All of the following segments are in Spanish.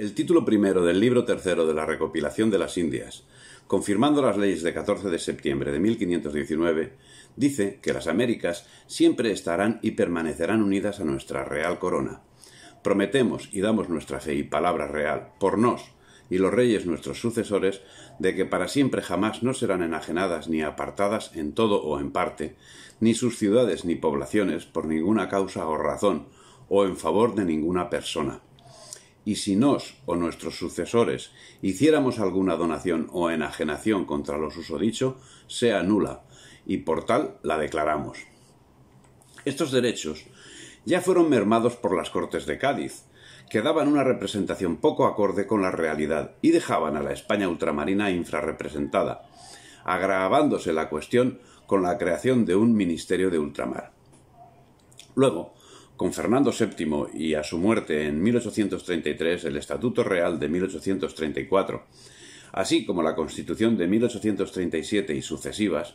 el título primero del libro tercero de la recopilación de las Indias, confirmando las leyes de 14 de septiembre de 1519, dice que las Américas siempre estarán y permanecerán unidas a nuestra real corona. Prometemos y damos nuestra fe y palabra real, por nos y los reyes nuestros sucesores, de que para siempre jamás no serán enajenadas ni apartadas en todo o en parte, ni sus ciudades ni poblaciones por ninguna causa o razón, o en favor de ninguna persona y si nos o nuestros sucesores hiciéramos alguna donación o enajenación contra los usodicho, sea nula, y por tal la declaramos. Estos derechos ya fueron mermados por las Cortes de Cádiz, que daban una representación poco acorde con la realidad y dejaban a la España ultramarina infrarrepresentada, agravándose la cuestión con la creación de un Ministerio de Ultramar. Luego, con Fernando VII y a su muerte en 1833 el Estatuto Real de 1834, así como la Constitución de 1837 y sucesivas,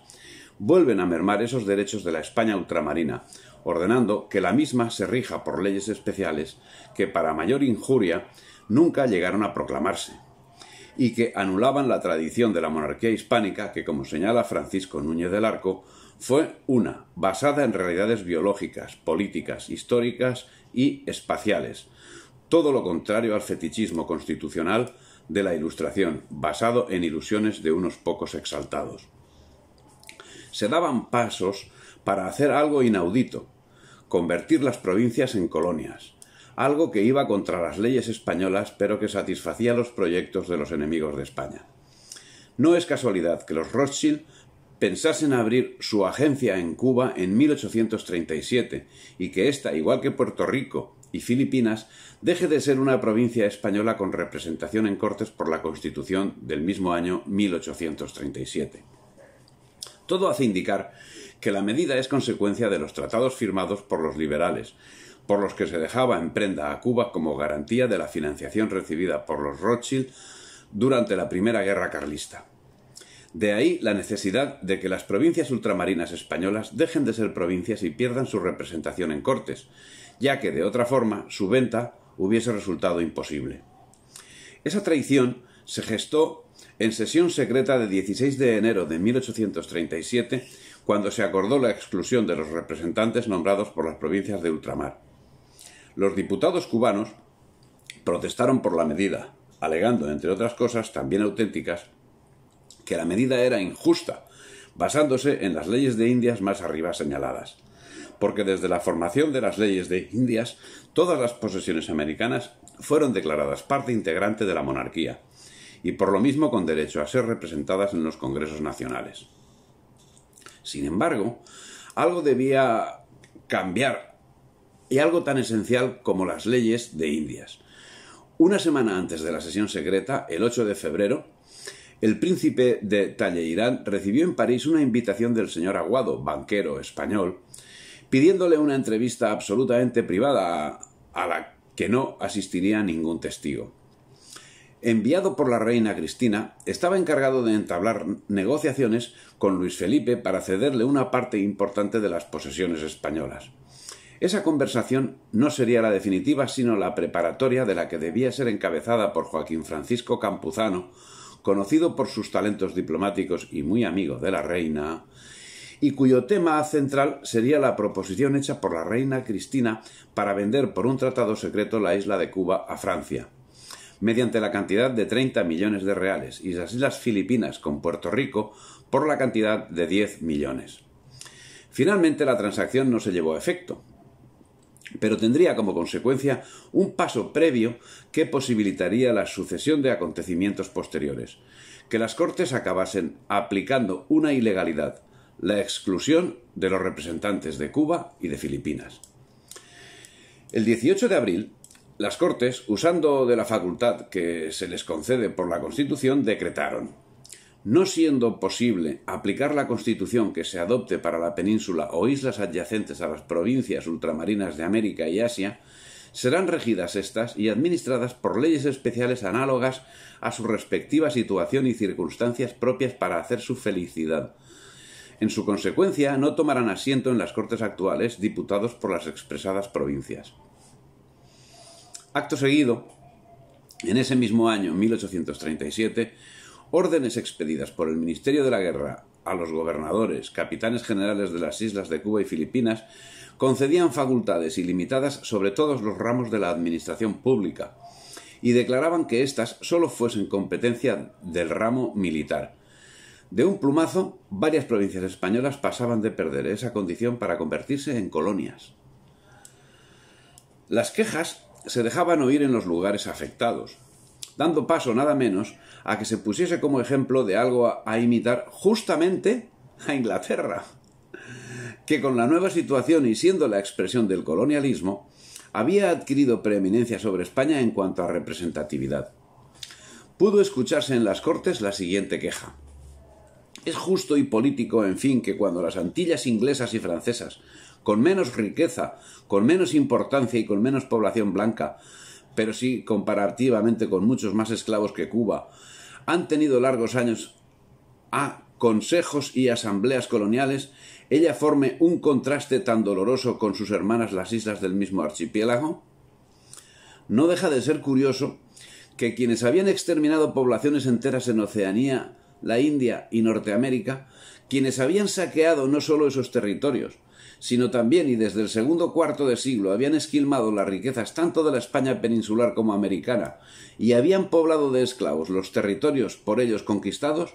vuelven a mermar esos derechos de la España ultramarina, ordenando que la misma se rija por leyes especiales que, para mayor injuria, nunca llegaron a proclamarse, y que anulaban la tradición de la monarquía hispánica que, como señala Francisco Núñez del Arco, fue una, basada en realidades biológicas, políticas, históricas y espaciales. Todo lo contrario al fetichismo constitucional de la Ilustración, basado en ilusiones de unos pocos exaltados. Se daban pasos para hacer algo inaudito, convertir las provincias en colonias, algo que iba contra las leyes españolas pero que satisfacía los proyectos de los enemigos de España. No es casualidad que los Rothschild pensasen abrir su agencia en Cuba en 1837 y que ésta, igual que Puerto Rico y Filipinas, deje de ser una provincia española con representación en Cortes por la Constitución del mismo año 1837. Todo hace indicar que la medida es consecuencia de los tratados firmados por los liberales, por los que se dejaba en prenda a Cuba como garantía de la financiación recibida por los Rothschild durante la Primera Guerra Carlista. De ahí la necesidad de que las provincias ultramarinas españolas dejen de ser provincias y pierdan su representación en Cortes, ya que de otra forma su venta hubiese resultado imposible. Esa traición se gestó en sesión secreta de 16 de enero de 1837, cuando se acordó la exclusión de los representantes nombrados por las provincias de ultramar. Los diputados cubanos protestaron por la medida, alegando, entre otras cosas también auténticas, que la medida era injusta, basándose en las leyes de Indias más arriba señaladas, porque desde la formación de las leyes de Indias todas las posesiones americanas fueron declaradas parte integrante de la monarquía, y por lo mismo con derecho a ser representadas en los congresos nacionales. Sin embargo, algo debía cambiar y algo tan esencial como las leyes de Indias. Una semana antes de la sesión secreta, el 8 de febrero, el príncipe de Talleyrand recibió en París una invitación del señor Aguado, banquero español, pidiéndole una entrevista absolutamente privada a la que no asistiría ningún testigo. Enviado por la reina Cristina, estaba encargado de entablar negociaciones con Luis Felipe para cederle una parte importante de las posesiones españolas. Esa conversación no sería la definitiva, sino la preparatoria de la que debía ser encabezada por Joaquín Francisco Campuzano, conocido por sus talentos diplomáticos y muy amigo de la reina, y cuyo tema central sería la proposición hecha por la reina Cristina para vender por un tratado secreto la isla de Cuba a Francia, mediante la cantidad de 30 millones de reales, y las islas Filipinas con Puerto Rico por la cantidad de 10 millones. Finalmente la transacción no se llevó a efecto, pero tendría como consecuencia un paso previo que posibilitaría la sucesión de acontecimientos posteriores, que las Cortes acabasen aplicando una ilegalidad, la exclusión de los representantes de Cuba y de Filipinas. El 18 de abril, las Cortes, usando de la facultad que se les concede por la Constitución, decretaron no siendo posible aplicar la Constitución que se adopte para la península o islas adyacentes a las provincias ultramarinas de América y Asia, serán regidas estas y administradas por leyes especiales análogas a su respectiva situación y circunstancias propias para hacer su felicidad. En su consecuencia, no tomarán asiento en las Cortes actuales diputados por las expresadas provincias. Acto seguido, en ese mismo año, 1837, órdenes expedidas por el Ministerio de la Guerra a los gobernadores, capitanes generales de las islas de Cuba y Filipinas, concedían facultades ilimitadas sobre todos los ramos de la administración pública y declaraban que éstas sólo fuesen competencia del ramo militar. De un plumazo, varias provincias españolas pasaban de perder esa condición para convertirse en colonias. Las quejas se dejaban oír en los lugares afectados, dando paso nada menos a que se pusiese como ejemplo de algo a, imitar justamente a Inglaterra, que con la nueva situación y siendo la expresión del colonialismo, había adquirido preeminencia sobre España en cuanto a representatividad. Pudo escucharse en las Cortes la siguiente queja. Es justo y político, en fin, que cuando las Antillas inglesas y francesas, con menos riqueza, con menos importancia y con menos población blanca, pero sí comparativamente con muchos más esclavos que Cuba, han tenido largos años a consejos y asambleas coloniales, ella forme un contraste tan doloroso con sus hermanas las islas del mismo archipiélago? No deja de ser curioso que quienes habían exterminado poblaciones enteras en Oceanía, la India y Norteamérica, quienes habían saqueado no solo esos territorios, sino también y desde el segundo cuarto de siglo habían esquilmado las riquezas tanto de la España peninsular como americana, y habían poblado de esclavos los territorios por ellos conquistados,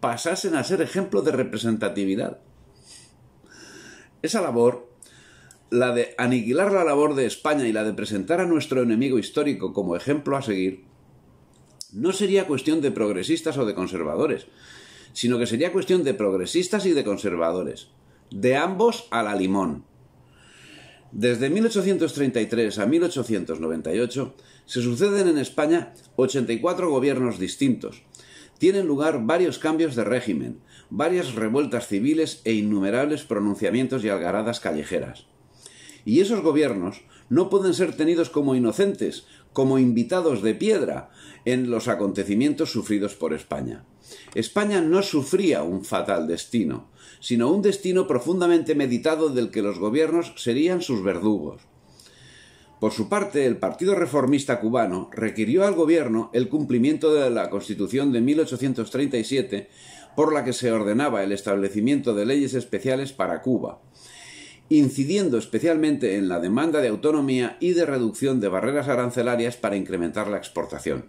pasasen a ser ejemplo de representatividad. Esa labor, la de aniquilar la labor de España y la de presentar a nuestro enemigo histórico como ejemplo a seguir, no sería cuestión de progresistas o de conservadores, sino que sería cuestión de progresistas y de conservadores de ambos a la limón. Desde 1833 a 1898 se suceden en España 84 gobiernos distintos. Tienen lugar varios cambios de régimen, varias revueltas civiles e innumerables pronunciamientos y algaradas callejeras. Y esos gobiernos no pueden ser tenidos como inocentes, como invitados de piedra en los acontecimientos sufridos por España. España no sufría un fatal destino, sino un destino profundamente meditado del que los gobiernos serían sus verdugos. Por su parte, el Partido Reformista cubano requirió al gobierno el cumplimiento de la Constitución de 1837, por la que se ordenaba el establecimiento de leyes especiales para Cuba, incidiendo especialmente en la demanda de autonomía y de reducción de barreras arancelarias para incrementar la exportación.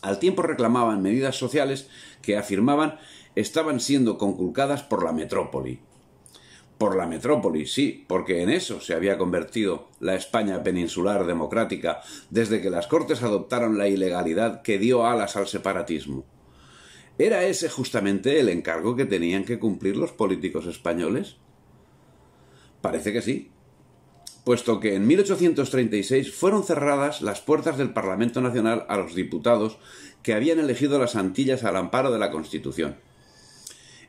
Al tiempo reclamaban medidas sociales que afirmaban estaban siendo conculcadas por la metrópoli. Por la metrópoli, sí, porque en eso se había convertido la España peninsular democrática desde que las Cortes adoptaron la ilegalidad que dio alas al separatismo. ¿Era ese justamente el encargo que tenían que cumplir los políticos españoles? Parece que sí, puesto que en 1836 fueron cerradas las puertas del Parlamento Nacional a los diputados que habían elegido las Antillas al amparo de la Constitución.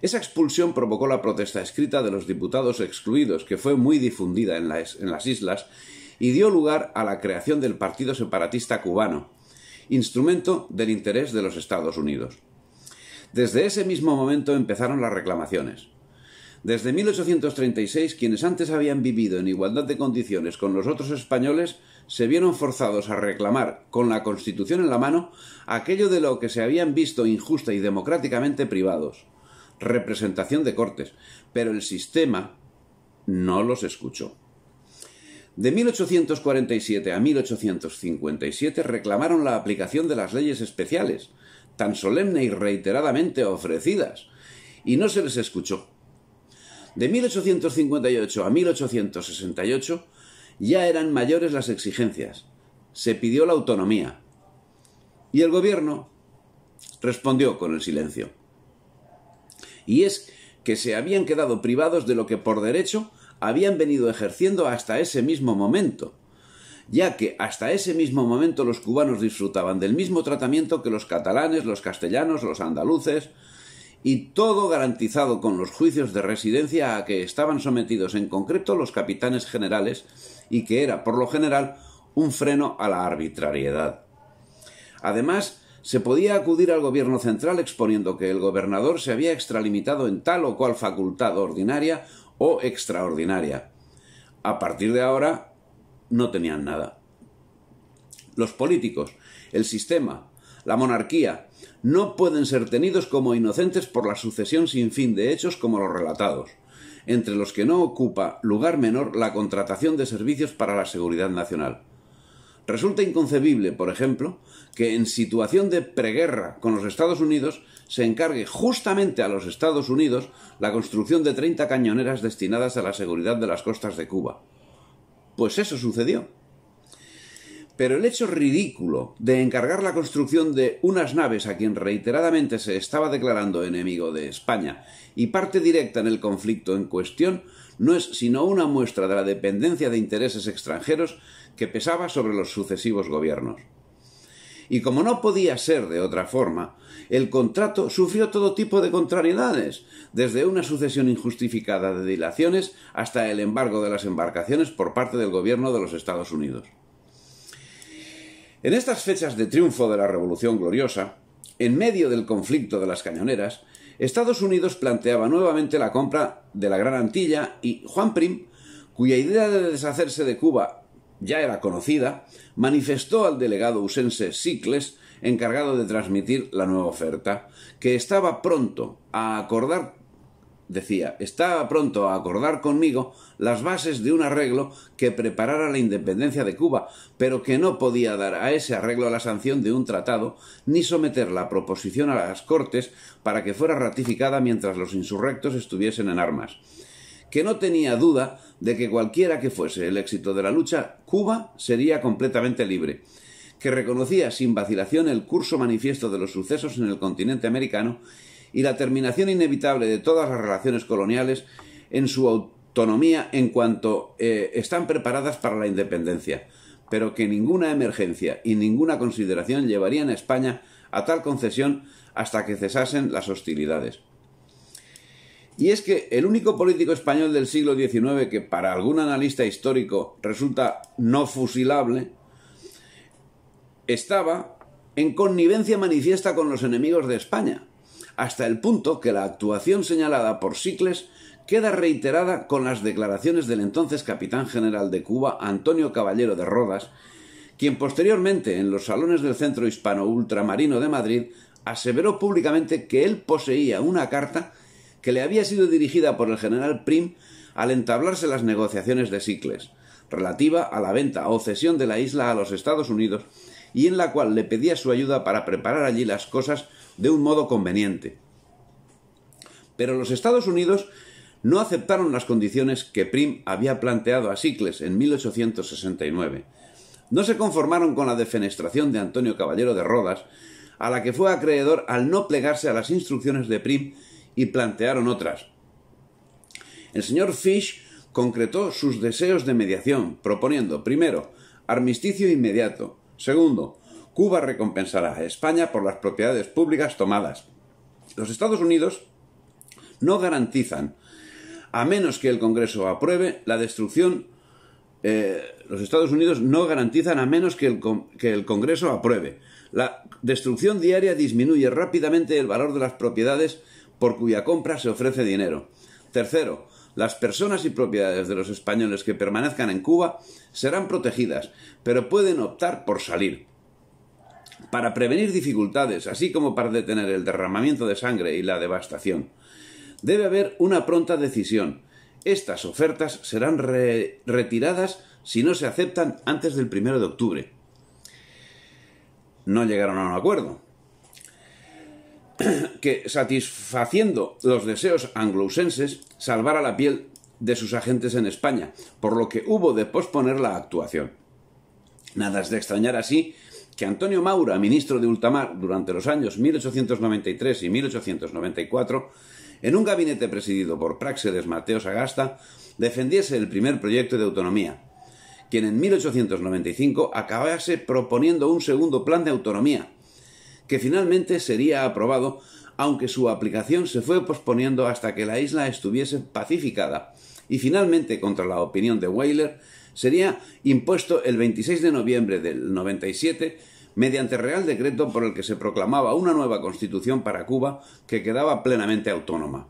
Esa expulsión provocó la protesta escrita de los diputados excluidos, que fue muy difundida en las, islas, y dio lugar a la creación del Partido Separatista Cubano, instrumento del interés de los Estados Unidos. Desde ese mismo momento empezaron las reclamaciones. Desde 1836, quienes antes habían vivido en igualdad de condiciones con los otros españoles se vieron forzados a reclamar, con la Constitución en la mano, aquello de lo que se habían visto injusta y democráticamente privados representación de Cortes, pero el sistema no los escuchó. De 1847 a 1857 reclamaron la aplicación de las leyes especiales, tan solemne y reiteradamente ofrecidas, y no se les escuchó. De 1858 a 1868 ya eran mayores las exigencias, se pidió la autonomía, y el gobierno respondió con el silencio y es que se habían quedado privados de lo que por derecho habían venido ejerciendo hasta ese mismo momento, ya que hasta ese mismo momento los cubanos disfrutaban del mismo tratamiento que los catalanes, los castellanos, los andaluces, y todo garantizado con los juicios de residencia a que estaban sometidos en concreto los capitanes generales y que era, por lo general, un freno a la arbitrariedad. Además, se podía acudir al gobierno central exponiendo que el gobernador se había extralimitado en tal o cual facultad ordinaria o extraordinaria. A partir de ahora no tenían nada. Los políticos, el sistema, la monarquía, no pueden ser tenidos como inocentes por la sucesión sin fin de hechos como los relatados, entre los que no ocupa lugar menor la contratación de servicios para la seguridad nacional. Resulta inconcebible, por ejemplo, que en situación de preguerra con los Estados Unidos se encargue justamente a los Estados Unidos la construcción de 30 cañoneras destinadas a la seguridad de las costas de Cuba. Pues eso sucedió. Pero el hecho ridículo de encargar la construcción de unas naves a quien reiteradamente se estaba declarando enemigo de España y parte directa en el conflicto en cuestión no es sino una muestra de la dependencia de intereses extranjeros que pesaba sobre los sucesivos gobiernos. Y como no podía ser de otra forma, el contrato sufrió todo tipo de contrariedades, desde una sucesión injustificada de dilaciones hasta el embargo de las embarcaciones por parte del gobierno de los Estados Unidos. En estas fechas de triunfo de la Revolución Gloriosa, en medio del conflicto de las cañoneras, Estados Unidos planteaba nuevamente la compra de la Gran Antilla y Juan Prim, cuya idea de deshacerse de Cuba ya era conocida, manifestó al delegado usense Sicles, encargado de transmitir la nueva oferta, que estaba pronto a acordar decía, estaba pronto a acordar conmigo las bases de un arreglo que preparara la independencia de Cuba, pero que no podía dar a ese arreglo la sanción de un tratado, ni someter la proposición a las Cortes para que fuera ratificada mientras los insurrectos estuviesen en armas que no tenía duda de que cualquiera que fuese el éxito de la lucha, Cuba sería completamente libre, que reconocía sin vacilación el curso manifiesto de los sucesos en el continente americano y la terminación inevitable de todas las relaciones coloniales en su autonomía en cuanto eh, están preparadas para la independencia, pero que ninguna emergencia y ninguna consideración llevarían a España a tal concesión hasta que cesasen las hostilidades. Y es que el único político español del siglo XIX que para algún analista histórico resulta no fusilable, estaba en connivencia manifiesta con los enemigos de España, hasta el punto que la actuación señalada por Sicles queda reiterada con las declaraciones del entonces capitán general de Cuba, Antonio Caballero de Rodas, quien posteriormente en los salones del Centro Hispano Ultramarino de Madrid aseveró públicamente que él poseía una carta que le había sido dirigida por el general Prim al entablarse las negociaciones de Sicles, relativa a la venta o cesión de la isla a los Estados Unidos, y en la cual le pedía su ayuda para preparar allí las cosas de un modo conveniente. Pero los Estados Unidos no aceptaron las condiciones que Prim había planteado a Sicles en 1869. No se conformaron con la defenestración de Antonio Caballero de Rodas, a la que fue acreedor al no plegarse a las instrucciones de Prim y plantearon otras. El señor Fish concretó sus deseos de mediación, proponiendo, primero, armisticio inmediato, segundo, Cuba recompensará a España por las propiedades públicas tomadas. Los Estados Unidos no garantizan, a menos que el Congreso apruebe, la destrucción eh, los Estados Unidos no garantizan a menos que el, que el, Congreso apruebe. La destrucción diaria disminuye rápidamente el valor de las propiedades por cuya compra se ofrece dinero. Tercero, las personas y propiedades de los españoles que permanezcan en Cuba serán protegidas, pero pueden optar por salir. Para prevenir dificultades, así como para detener el derramamiento de sangre y la devastación, debe haber una pronta decisión. Estas ofertas serán retiradas si no se aceptan antes del primero de octubre. No llegaron a un acuerdo. que, satisfaciendo los deseos anglousenses, salvara la piel de sus agentes en España, por lo que hubo de posponer la actuación. Nada es de extrañar así que Antonio Maura, ministro de ultramar durante los años 1893 y 1894, en un gabinete presidido por Praxedes Mateos Sagasta, defendiese el primer proyecto de autonomía, quien en 1895 acabase proponiendo un segundo plan de autonomía, que finalmente sería aprobado, aunque su aplicación se fue posponiendo hasta que la isla estuviese pacificada, y finalmente, contra la opinión de Weyler, sería impuesto el 26 de noviembre del 97 mediante real decreto por el que se proclamaba una nueva constitución para Cuba que quedaba plenamente autónoma.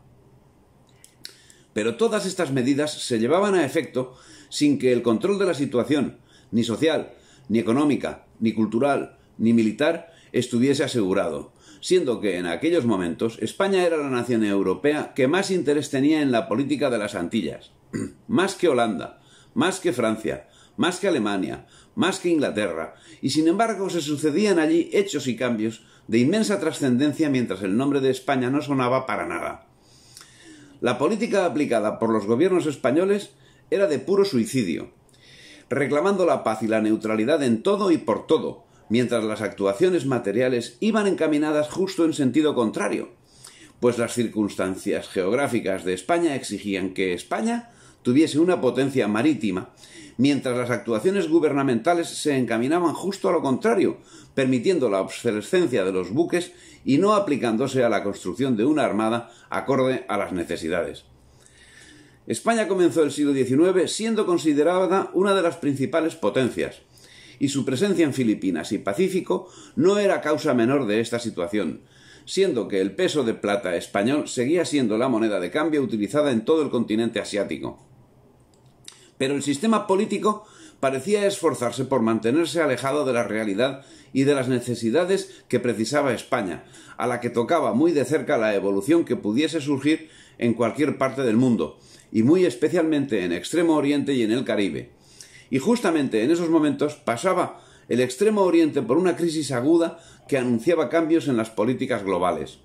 Pero todas estas medidas se llevaban a efecto sin que el control de la situación, ni social, ni económica, ni cultural, ni militar, estuviese asegurado, siendo que en aquellos momentos España era la nación europea que más interés tenía en la política de las Antillas, más que Holanda, más que Francia, más que Alemania, más que Inglaterra, y sin embargo se sucedían allí hechos y cambios de inmensa trascendencia mientras el nombre de España no sonaba para nada. La política aplicada por los gobiernos españoles era de puro suicidio, reclamando la paz y la neutralidad en todo y por todo, mientras las actuaciones materiales iban encaminadas justo en sentido contrario, pues las circunstancias geográficas de España exigían que España tuviese una potencia marítima, mientras las actuaciones gubernamentales se encaminaban justo a lo contrario, permitiendo la obsolescencia de los buques y no aplicándose a la construcción de una armada acorde a las necesidades. España comenzó el siglo XIX siendo considerada una de las principales potencias, y su presencia en Filipinas y Pacífico no era causa menor de esta situación, siendo que el peso de plata español seguía siendo la moneda de cambio utilizada en todo el continente asiático. Pero el sistema político parecía esforzarse por mantenerse alejado de la realidad y de las necesidades que precisaba España, a la que tocaba muy de cerca la evolución que pudiese surgir en cualquier parte del mundo, y muy especialmente en Extremo Oriente y en el Caribe. Y justamente en esos momentos pasaba el Extremo Oriente por una crisis aguda que anunciaba cambios en las políticas globales.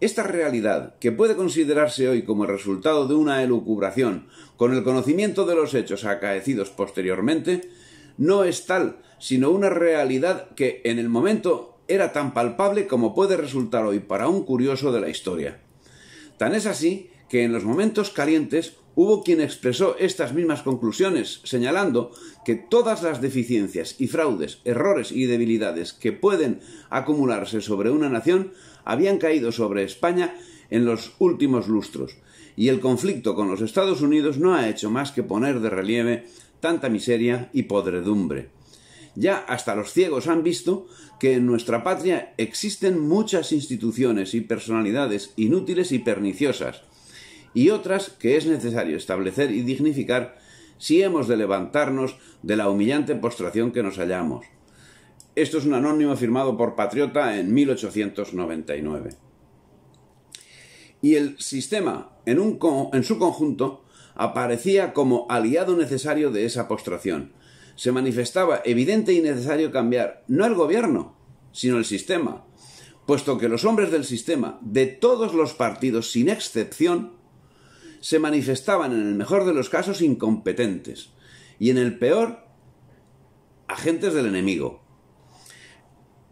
Esta realidad, que puede considerarse hoy como el resultado de una elucubración con el conocimiento de los hechos acaecidos posteriormente, no es tal, sino una realidad que en el momento era tan palpable como puede resultar hoy para un curioso de la historia. Tan es así que en los momentos calientes hubo quien expresó estas mismas conclusiones, señalando que todas las deficiencias y fraudes, errores y debilidades que pueden acumularse sobre una nación habían caído sobre España en los últimos lustros, y el conflicto con los Estados Unidos no ha hecho más que poner de relieve tanta miseria y podredumbre. Ya hasta los ciegos han visto que en nuestra patria existen muchas instituciones y personalidades inútiles y perniciosas, y otras que es necesario establecer y dignificar si hemos de levantarnos de la humillante postración que nos hallamos. Esto es un anónimo firmado por Patriota en 1899. Y el sistema, en, un, en su conjunto, aparecía como aliado necesario de esa postración. Se manifestaba evidente y necesario cambiar no el gobierno, sino el sistema, puesto que los hombres del sistema, de todos los partidos sin excepción, se manifestaban en el mejor de los casos incompetentes y en el peor agentes del enemigo.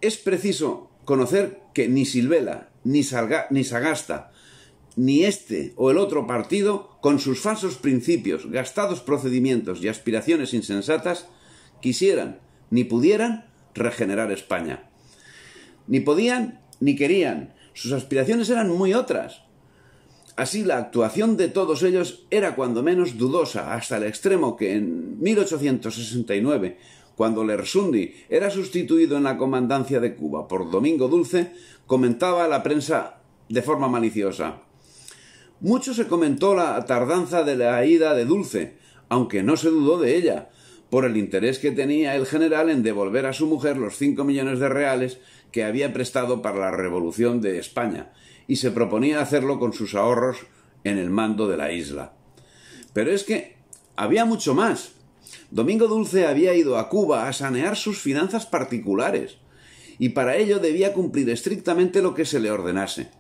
Es preciso conocer que ni Silvela, ni, ni Sagasta, ni este o el otro partido, con sus falsos principios, gastados procedimientos y aspiraciones insensatas, quisieran ni pudieran regenerar España. Ni podían ni querían. Sus aspiraciones eran muy otras. Así, la actuación de todos ellos era cuando menos dudosa, hasta el extremo que en 1869, cuando Lersundi era sustituido en la comandancia de Cuba por Domingo Dulce, comentaba a la prensa de forma maliciosa. Mucho se comentó la tardanza de la ida de Dulce, aunque no se dudó de ella, por el interés que tenía el general en devolver a su mujer los cinco millones de reales que había prestado para la revolución de España, y se proponía hacerlo con sus ahorros en el mando de la isla. Pero es que había mucho más. Domingo Dulce había ido a Cuba a sanear sus finanzas particulares y para ello debía cumplir estrictamente lo que se le ordenase.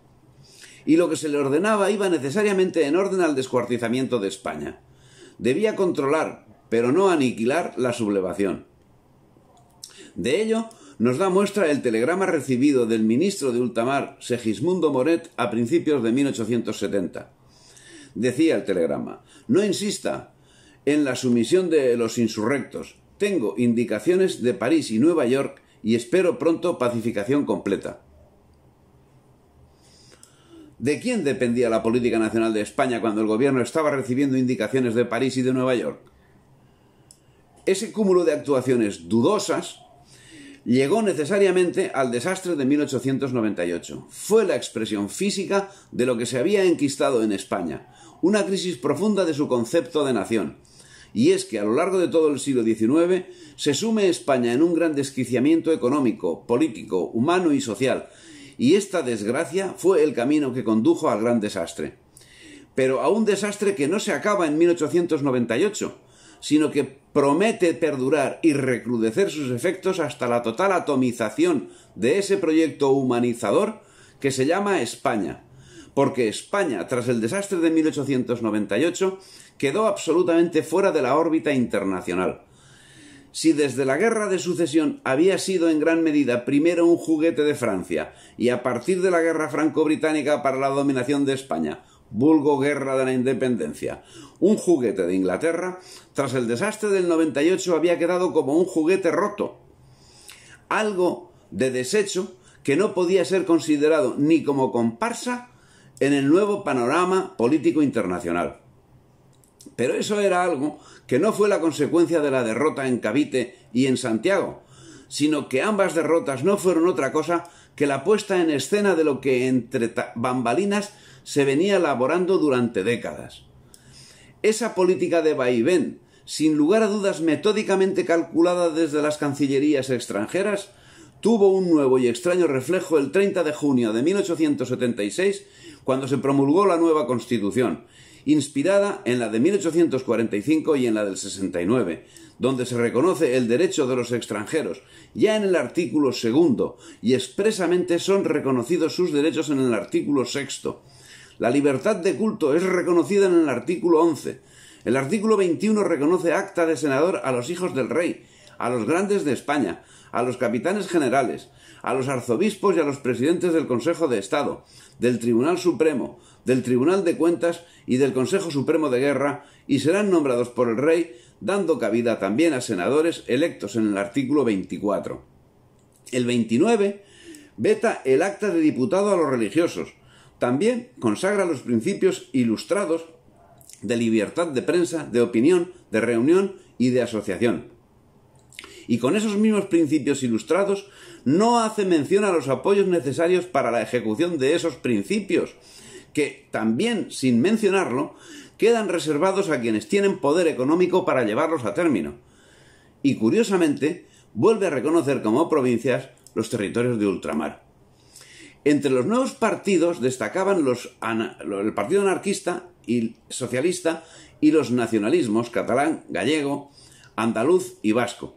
Y lo que se le ordenaba iba necesariamente en orden al descuartizamiento de España. Debía controlar, pero no aniquilar, la sublevación. De ello nos da muestra el telegrama recibido del ministro de ultramar Segismundo Moret a principios de 1870. Decía el telegrama, no insista en la sumisión de los insurrectos. Tengo indicaciones de París y Nueva York y espero pronto pacificación completa. ¿De quién dependía la política nacional de España cuando el gobierno estaba recibiendo indicaciones de París y de Nueva York? Ese cúmulo de actuaciones dudosas llegó necesariamente al desastre de 1898. Fue la expresión física de lo que se había enquistado en España, una crisis profunda de su concepto de nación. Y es que a lo largo de todo el siglo XIX se sume España en un gran desquiciamiento económico, político, humano y social, y esta desgracia fue el camino que condujo al gran desastre. Pero a un desastre que no se acaba en 1898, sino que promete perdurar y recrudecer sus efectos hasta la total atomización de ese proyecto humanizador que se llama España. Porque España, tras el desastre de 1898, quedó absolutamente fuera de la órbita internacional. Si desde la Guerra de Sucesión había sido en gran medida primero un juguete de Francia y a partir de la Guerra Franco-Británica para la dominación de España, vulgo Guerra de la Independencia. Un juguete de Inglaterra, tras el desastre del 98, había quedado como un juguete roto. Algo de desecho que no podía ser considerado ni como comparsa en el nuevo panorama político internacional. Pero eso era algo que no fue la consecuencia de la derrota en Cavite y en Santiago, sino que ambas derrotas no fueron otra cosa que la puesta en escena de lo que entre bambalinas se venía elaborando durante décadas. Esa política de vaivén, sin lugar a dudas metódicamente calculada desde las cancillerías extranjeras, tuvo un nuevo y extraño reflejo el 30 de junio de 1876, cuando se promulgó la nueva Constitución, inspirada en la de 1845 y en la del 69, donde se reconoce el derecho de los extranjeros, ya en el artículo segundo, y expresamente son reconocidos sus derechos en el artículo sexto la libertad de culto es reconocida en el artículo 11. El artículo 21 reconoce acta de senador a los hijos del rey, a los grandes de España, a los capitanes generales, a los arzobispos y a los presidentes del Consejo de Estado, del Tribunal Supremo, del Tribunal de Cuentas y del Consejo Supremo de Guerra, y serán nombrados por el rey, dando cabida también a senadores electos en el artículo 24. El 29 veta el acta de diputado a los religiosos, también consagra los principios ilustrados de libertad de prensa, de opinión, de reunión y de asociación. Y con esos mismos principios ilustrados no hace mención a los apoyos necesarios para la ejecución de esos principios, que también, sin mencionarlo, quedan reservados a quienes tienen poder económico para llevarlos a término. Y curiosamente, vuelve a reconocer como provincias los territorios de ultramar. Entre los nuevos partidos destacaban los el Partido Anarquista y Socialista y los nacionalismos catalán, gallego, andaluz y vasco.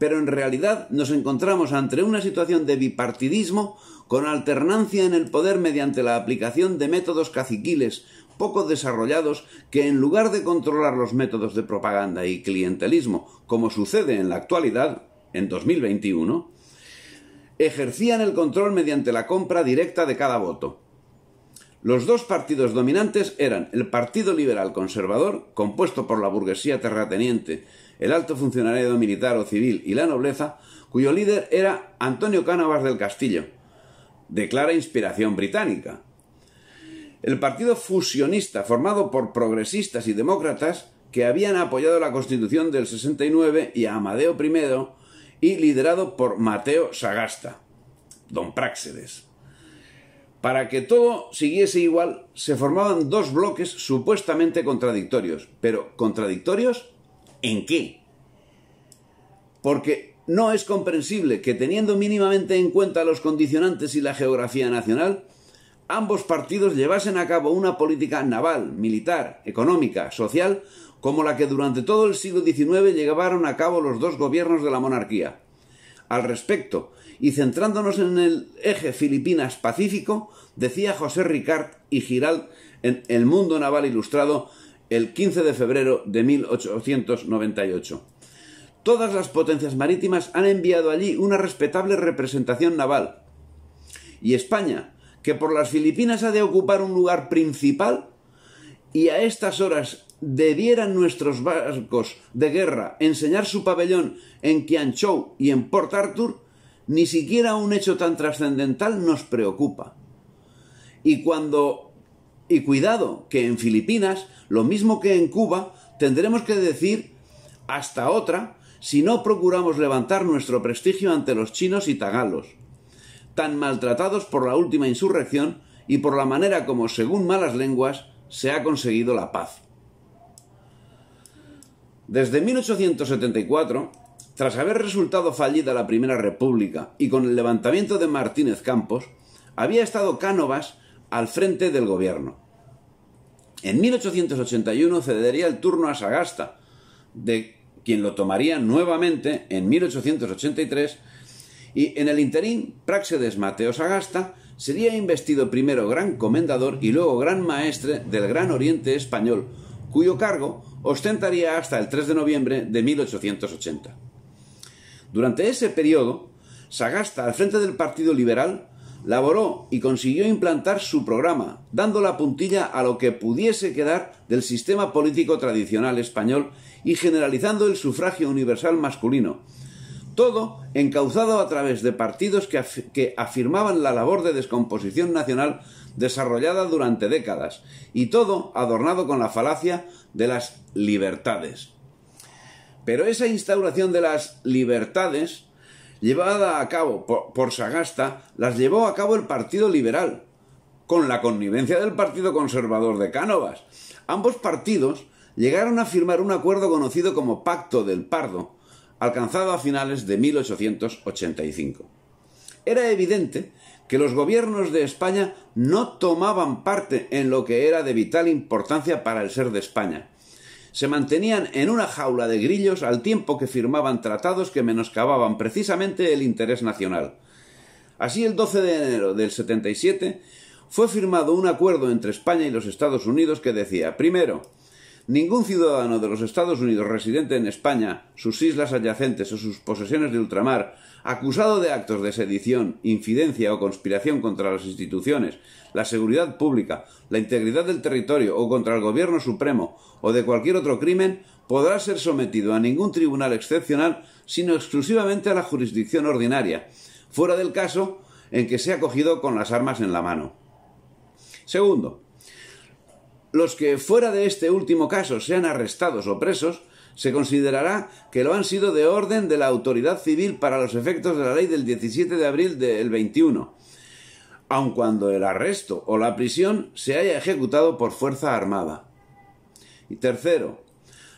Pero en realidad nos encontramos ante una situación de bipartidismo con alternancia en el poder mediante la aplicación de métodos caciquiles poco desarrollados que en lugar de controlar los métodos de propaganda y clientelismo, como sucede en la actualidad, en 2021, ejercían el control mediante la compra directa de cada voto. Los dos partidos dominantes eran el Partido Liberal Conservador, compuesto por la burguesía terrateniente, el alto funcionario militar o civil y la nobleza, cuyo líder era Antonio Cánovas del Castillo, de clara inspiración británica. El Partido Fusionista, formado por progresistas y demócratas, que habían apoyado la Constitución del 69 y a Amadeo I, y liderado por Mateo Sagasta, don Práxedes. Para que todo siguiese igual, se formaban dos bloques supuestamente contradictorios. Pero, ¿contradictorios? ¿En qué? Porque no es comprensible que, teniendo mínimamente en cuenta los condicionantes y la geografía nacional, ambos partidos llevasen a cabo una política naval, militar, económica, social, como la que durante todo el siglo XIX llevaron a cabo los dos gobiernos de la monarquía. Al respecto, y centrándonos en el eje Filipinas-Pacífico, decía José Ricard y Girald en El Mundo Naval Ilustrado el 15 de febrero de 1898. Todas las potencias marítimas han enviado allí una respetable representación naval. Y España, que por las Filipinas ha de ocupar un lugar principal, y a estas horas debieran nuestros barcos de guerra enseñar su pabellón en Qianchou y en Port Arthur, ni siquiera un hecho tan trascendental nos preocupa. Y cuando y cuidado, que en Filipinas, lo mismo que en Cuba, tendremos que decir hasta otra si no procuramos levantar nuestro prestigio ante los chinos y tagalos, tan maltratados por la última insurrección y por la manera como, según malas lenguas, se ha conseguido la paz. Desde 1874, tras haber resultado fallida la Primera República y con el levantamiento de Martínez Campos, había estado Cánovas al frente del gobierno. En 1881 cedería el turno a Sagasta, de quien lo tomaría nuevamente en 1883, y en el interín Praxedes Mateo Sagasta sería investido primero gran comendador y luego gran maestre del Gran Oriente Español, cuyo cargo ostentaría hasta el 3 de noviembre de 1880. Durante ese periodo, Sagasta, al frente del Partido Liberal, laboró y consiguió implantar su programa, dando la puntilla a lo que pudiese quedar del sistema político tradicional español y generalizando el sufragio universal masculino, todo encauzado a través de partidos que, afirmaban la labor de descomposición nacional desarrollada durante décadas, y todo adornado con la falacia de las libertades. Pero esa instauración de las libertades, llevada a cabo por, Sagasta, las llevó a cabo el Partido Liberal, con la connivencia del Partido Conservador de Cánovas. Ambos partidos llegaron a firmar un acuerdo conocido como Pacto del Pardo, alcanzado a finales de 1885. Era evidente que los gobiernos de España no tomaban parte en lo que era de vital importancia para el ser de España. Se mantenían en una jaula de grillos al tiempo que firmaban tratados que menoscababan precisamente el interés nacional. Así el 12 de enero del 77 fue firmado un acuerdo entre España y los Estados Unidos que decía, primero, ningún ciudadano de los Estados Unidos residente en España, sus islas adyacentes o sus posesiones de ultramar acusado de actos de sedición, infidencia o conspiración contra las instituciones, la seguridad pública, la integridad del territorio o contra el gobierno supremo o de cualquier otro crimen, podrá ser sometido a ningún tribunal excepcional sino exclusivamente a la jurisdicción ordinaria, fuera del caso en que sea cogido con las armas en la mano. Segundo, los que fuera de este último caso sean arrestados o presos se considerará que lo han sido de orden de la autoridad civil para los efectos de la ley del 17 de abril del 21, aun cuando el arresto o la prisión se haya ejecutado por fuerza armada. Y tercero,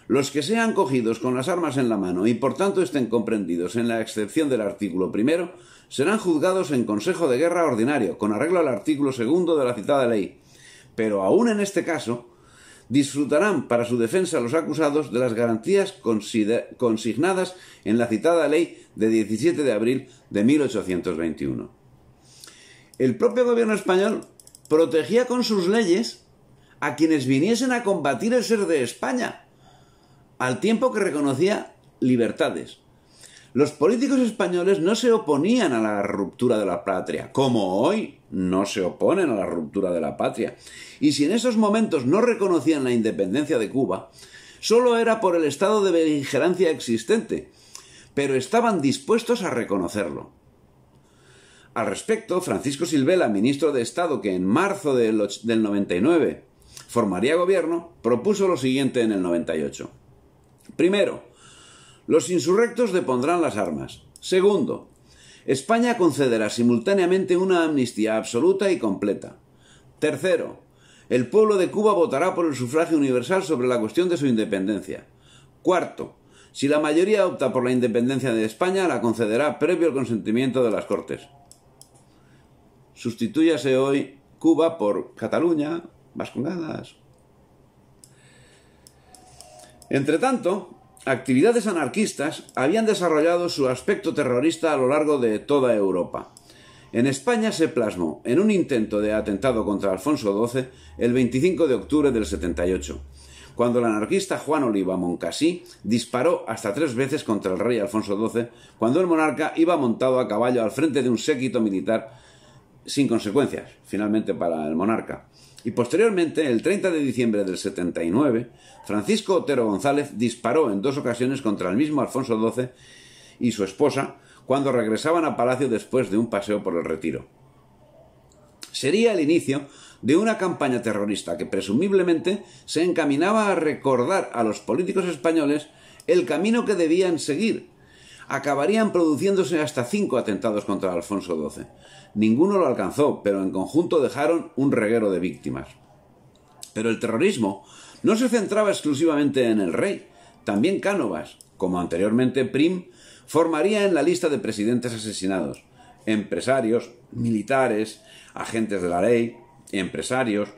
los que sean cogidos con las armas en la mano y por tanto estén comprendidos en la excepción del artículo primero, serán juzgados en Consejo de Guerra Ordinario, con arreglo al artículo segundo de la citada ley. Pero aún en este caso, disfrutarán para su defensa los acusados de las garantías consignadas en la citada ley de 17 de abril de 1821. El propio gobierno español protegía con sus leyes a quienes viniesen a combatir el ser de España, al tiempo que reconocía libertades, los políticos españoles no se oponían a la ruptura de la patria, como hoy no se oponen a la ruptura de la patria. Y si en esos momentos no reconocían la independencia de Cuba, solo era por el estado de beligerancia existente, pero estaban dispuestos a reconocerlo. Al respecto, Francisco Silvela, ministro de Estado, que en marzo del 99 formaría gobierno, propuso lo siguiente en el 98. Primero, los insurrectos depondrán las armas. Segundo, España concederá simultáneamente una amnistía absoluta y completa. Tercero, el pueblo de Cuba votará por el sufragio universal sobre la cuestión de su independencia. Cuarto, si la mayoría opta por la independencia de España, la concederá previo al consentimiento de las Cortes. Sustituyase hoy Cuba por Cataluña, Vascongadas. Entre tanto, actividades anarquistas habían desarrollado su aspecto terrorista a lo largo de toda Europa. En España se plasmó en un intento de atentado contra Alfonso XII el 25 de octubre del 78, cuando el anarquista Juan Oliva Moncasí disparó hasta tres veces contra el rey Alfonso XII, cuando el monarca iba montado a caballo al frente de un séquito militar sin consecuencias, finalmente para el monarca y posteriormente, el 30 de diciembre del 79, Francisco Otero González disparó en dos ocasiones contra el mismo Alfonso XII y su esposa cuando regresaban a Palacio después de un paseo por el retiro. Sería el inicio de una campaña terrorista que presumiblemente se encaminaba a recordar a los políticos españoles el camino que debían seguir acabarían produciéndose hasta cinco atentados contra Alfonso XII. Ninguno lo alcanzó, pero en conjunto dejaron un reguero de víctimas. Pero el terrorismo no se centraba exclusivamente en el rey. También Cánovas, como anteriormente Prim, formaría en la lista de presidentes asesinados. Empresarios, militares, agentes de la ley, empresarios,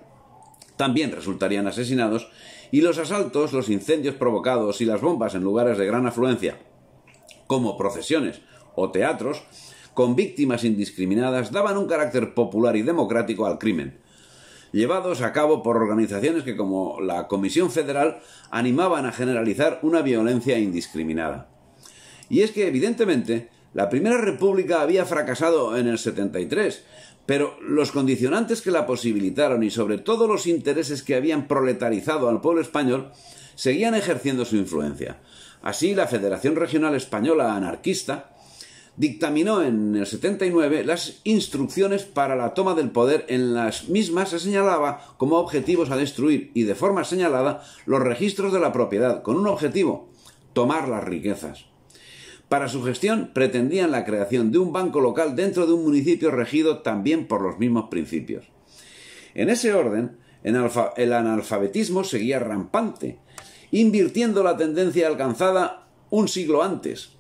también resultarían asesinados, y los asaltos, los incendios provocados y las bombas en lugares de gran afluencia como procesiones o teatros, con víctimas indiscriminadas, daban un carácter popular y democrático al crimen, llevados a cabo por organizaciones que, como la Comisión Federal, animaban a generalizar una violencia indiscriminada. Y es que, evidentemente, la Primera República había fracasado en el 73, pero los condicionantes que la posibilitaron y sobre todo los intereses que habían proletarizado al pueblo español seguían ejerciendo su influencia. Así, la Federación Regional Española Anarquista dictaminó en el 79 las instrucciones para la toma del poder. En las mismas se señalaba como objetivos a destruir y de forma señalada los registros de la propiedad, con un objetivo, tomar las riquezas. Para su gestión pretendían la creación de un banco local dentro de un municipio regido también por los mismos principios. En ese orden, el analfabetismo seguía rampante, invirtiendo la tendencia alcanzada un siglo antes.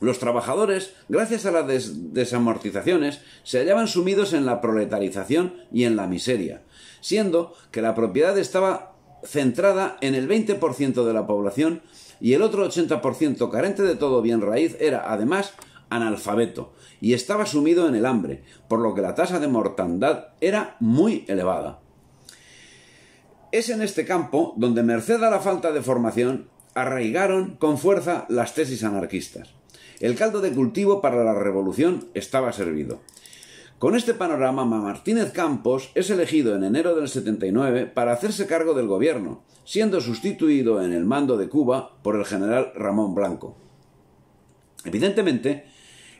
Los trabajadores, gracias a las desamortizaciones, se hallaban sumidos en la proletarización y en la miseria, siendo que la propiedad estaba centrada en el 20% de la población y el otro 80% carente de todo bien raíz era, además, analfabeto y estaba sumido en el hambre, por lo que la tasa de mortandad era muy elevada. Es en este campo donde, merced a la falta de formación, arraigaron con fuerza las tesis anarquistas. El caldo de cultivo para la revolución estaba servido. Con este panorama, Martínez Campos es elegido en enero del 79 para hacerse cargo del gobierno, siendo sustituido en el mando de Cuba por el general Ramón Blanco. Evidentemente,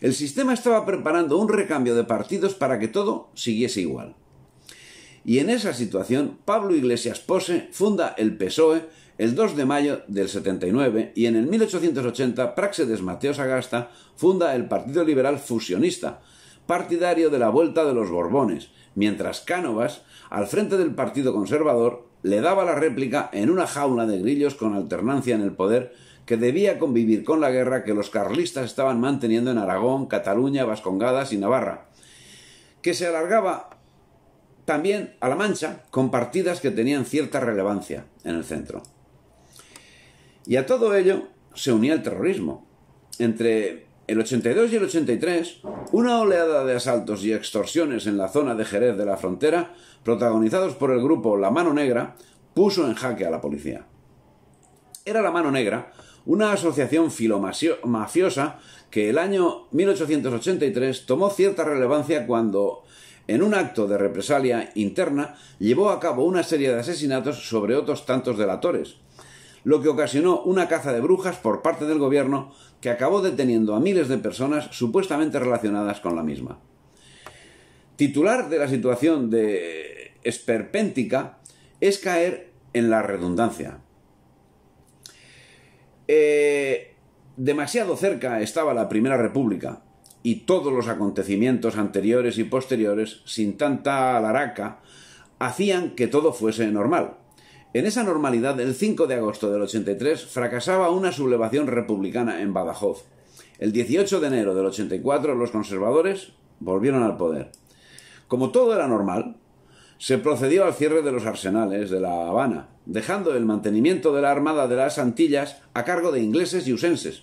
el sistema estaba preparando un recambio de partidos para que todo siguiese igual. Y en esa situación, Pablo Iglesias Pose funda el PSOE el 2 de mayo del 79 y en el 1880 Praxedes Mateos Agasta funda el Partido Liberal Fusionista, partidario de la vuelta de los Borbones, mientras Cánovas, al frente del Partido Conservador, le daba la réplica en una jaula de grillos con alternancia en el poder que debía convivir con la guerra que los carlistas estaban manteniendo en Aragón, Cataluña, Vascongadas y Navarra, que se alargaba también a la Mancha con partidas que tenían cierta relevancia en el centro. Y a todo ello se unía el terrorismo. Entre el 82 y el 83, una oleada de asaltos y extorsiones en la zona de Jerez de la frontera, protagonizados por el grupo La Mano Negra, puso en jaque a la policía. Era La Mano Negra, una asociación filomafiosa que el año 1883 tomó cierta relevancia cuando en un acto de represalia interna, llevó a cabo una serie de asesinatos sobre otros tantos delatores, lo que ocasionó una caza de brujas por parte del gobierno que acabó deteniendo a miles de personas supuestamente relacionadas con la misma. Titular de la situación de esperpéntica es caer en la redundancia. Eh, demasiado cerca estaba la Primera República, y todos los acontecimientos anteriores y posteriores sin tanta alaraca hacían que todo fuese normal. En esa normalidad, el 5 de agosto del 83 fracasaba una sublevación republicana en Badajoz. El 18 de enero del 84 los conservadores volvieron al poder. Como todo era normal, se procedió al cierre de los arsenales de La Habana, dejando el mantenimiento de la Armada de las Antillas a cargo de ingleses y usenses,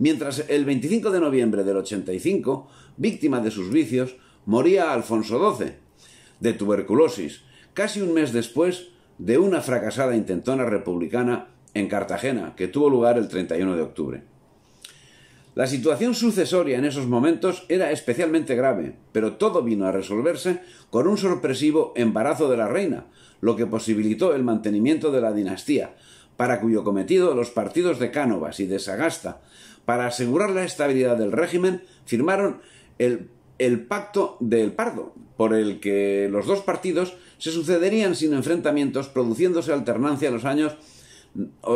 mientras el 25 de noviembre del 85, víctima de sus vicios, moría Alfonso XII, de tuberculosis, casi un mes después de una fracasada intentona republicana en Cartagena, que tuvo lugar el 31 de octubre. La situación sucesoria en esos momentos era especialmente grave, pero todo vino a resolverse con un sorpresivo embarazo de la reina, lo que posibilitó el mantenimiento de la dinastía, para cuyo cometido los partidos de Cánovas y de Sagasta, para asegurar la estabilidad del régimen, firmaron el, pacto del Pardo, por el que los dos partidos se sucederían sin enfrentamientos, produciéndose alternancia en los años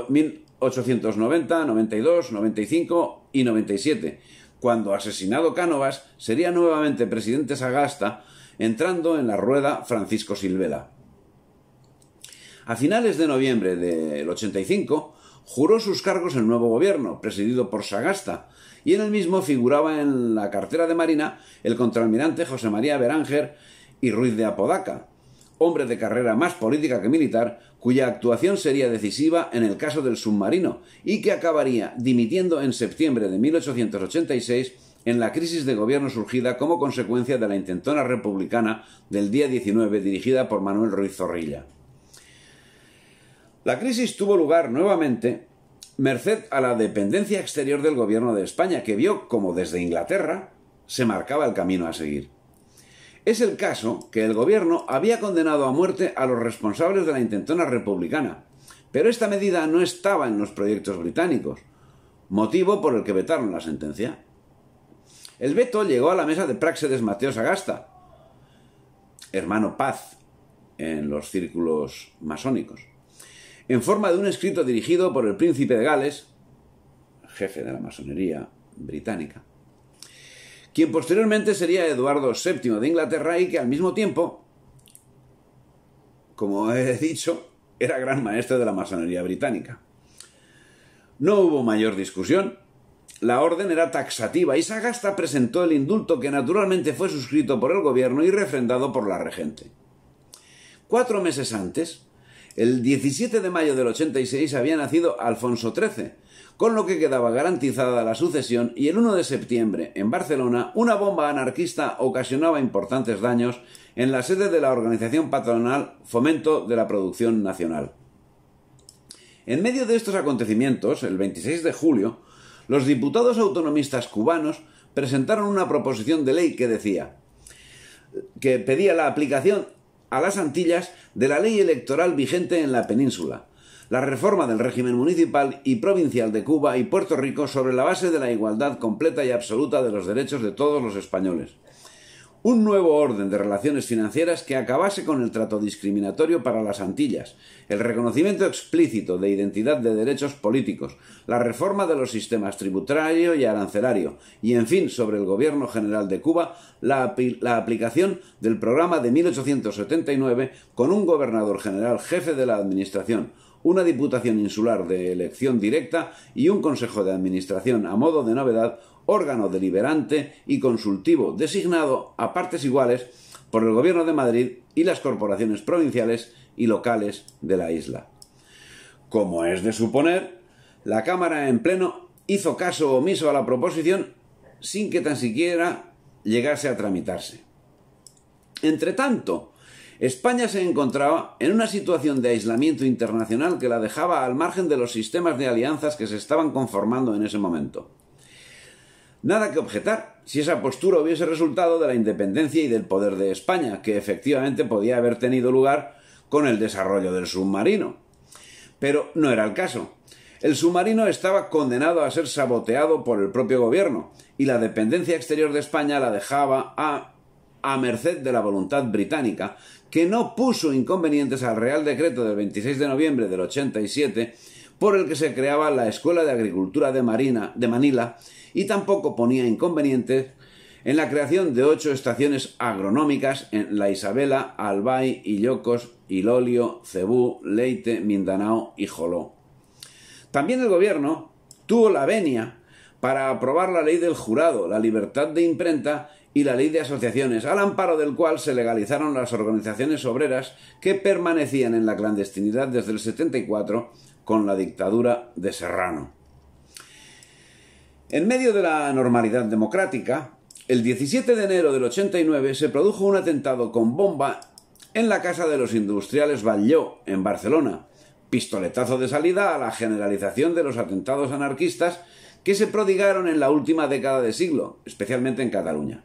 1890, 92, 95 y 97, cuando asesinado Cánovas sería nuevamente presidente Sagasta, entrando en la rueda Francisco Silvela. A finales de noviembre del 85, juró sus cargos el nuevo gobierno, presidido por Sagasta, y en el mismo figuraba en la cartera de Marina el contraalmirante José María Beranger y Ruiz de Apodaca, hombre de carrera más política que militar, cuya actuación sería decisiva en el caso del submarino y que acabaría dimitiendo en septiembre de 1886 en la crisis de gobierno surgida como consecuencia de la intentona republicana del día 19 dirigida por Manuel Ruiz Zorrilla. La crisis tuvo lugar nuevamente merced a la dependencia exterior del gobierno de España, que vio como desde Inglaterra se marcaba el camino a seguir. Es el caso que el gobierno había condenado a muerte a los responsables de la intentona republicana, pero esta medida no estaba en los proyectos británicos, motivo por el que vetaron la sentencia. El veto llegó a la mesa de Praxedes Mateo Sagasta, hermano Paz en los círculos masónicos en forma de un escrito dirigido por el príncipe de Gales, jefe de la masonería británica, quien posteriormente sería Eduardo VII de Inglaterra y que al mismo tiempo, como he dicho, era gran maestro de la masonería británica. No hubo mayor discusión. La orden era taxativa y Sagasta presentó el indulto que naturalmente fue suscrito por el gobierno y refrendado por la regente. Cuatro meses antes, el 17 de mayo del 86 había nacido Alfonso XIII, con lo que quedaba garantizada la sucesión y el 1 de septiembre, en Barcelona, una bomba anarquista ocasionaba importantes daños en la sede de la organización patronal Fomento de la Producción Nacional. En medio de estos acontecimientos, el 26 de julio, los diputados autonomistas cubanos presentaron una proposición de ley que decía que pedía la aplicación a las Antillas de la ley electoral vigente en la península, la reforma del régimen municipal y provincial de Cuba y Puerto Rico sobre la base de la igualdad completa y absoluta de los derechos de todos los españoles, un nuevo orden de relaciones financieras que acabase con el trato discriminatorio para las Antillas, el reconocimiento explícito de identidad de derechos políticos, la reforma de los sistemas tributario y arancelario, y en fin, sobre el gobierno general de Cuba, la, aplicación del programa de 1879 con un gobernador general jefe de la administración, una diputación insular de elección directa y un consejo de administración a modo de novedad órgano deliberante y consultivo designado a partes iguales por el Gobierno de Madrid y las corporaciones provinciales y locales de la isla. Como es de suponer, la Cámara en pleno hizo caso omiso a la proposición sin que tan siquiera llegase a tramitarse. Entretanto, España se encontraba en una situación de aislamiento internacional que la dejaba al margen de los sistemas de alianzas que se estaban conformando en ese momento. Nada que objetar si esa postura hubiese resultado de la independencia y del poder de España, que efectivamente podía haber tenido lugar con el desarrollo del submarino. Pero no era el caso. El submarino estaba condenado a ser saboteado por el propio gobierno, y la dependencia exterior de España la dejaba a a merced de la voluntad británica, que no puso inconvenientes al Real Decreto del 26 de noviembre del 87 por el que se creaba la Escuela de Agricultura de, Marina, de Manila y tampoco ponía inconvenientes en la creación de ocho estaciones agronómicas en La Isabela, Albay, Illocos, Ilolio, Cebú, Leite, Mindanao y Joló. También el gobierno tuvo la venia para aprobar la ley del jurado, la libertad de imprenta y la ley de asociaciones, al amparo del cual se legalizaron las organizaciones obreras que permanecían en la clandestinidad desde el 74 con la dictadura de Serrano. En medio de la normalidad democrática, el 17 de enero del 89 se produjo un atentado con bomba en la casa de los industriales Valló, en Barcelona, pistoletazo de salida a la generalización de los atentados anarquistas que se prodigaron en la última década de siglo, especialmente en Cataluña.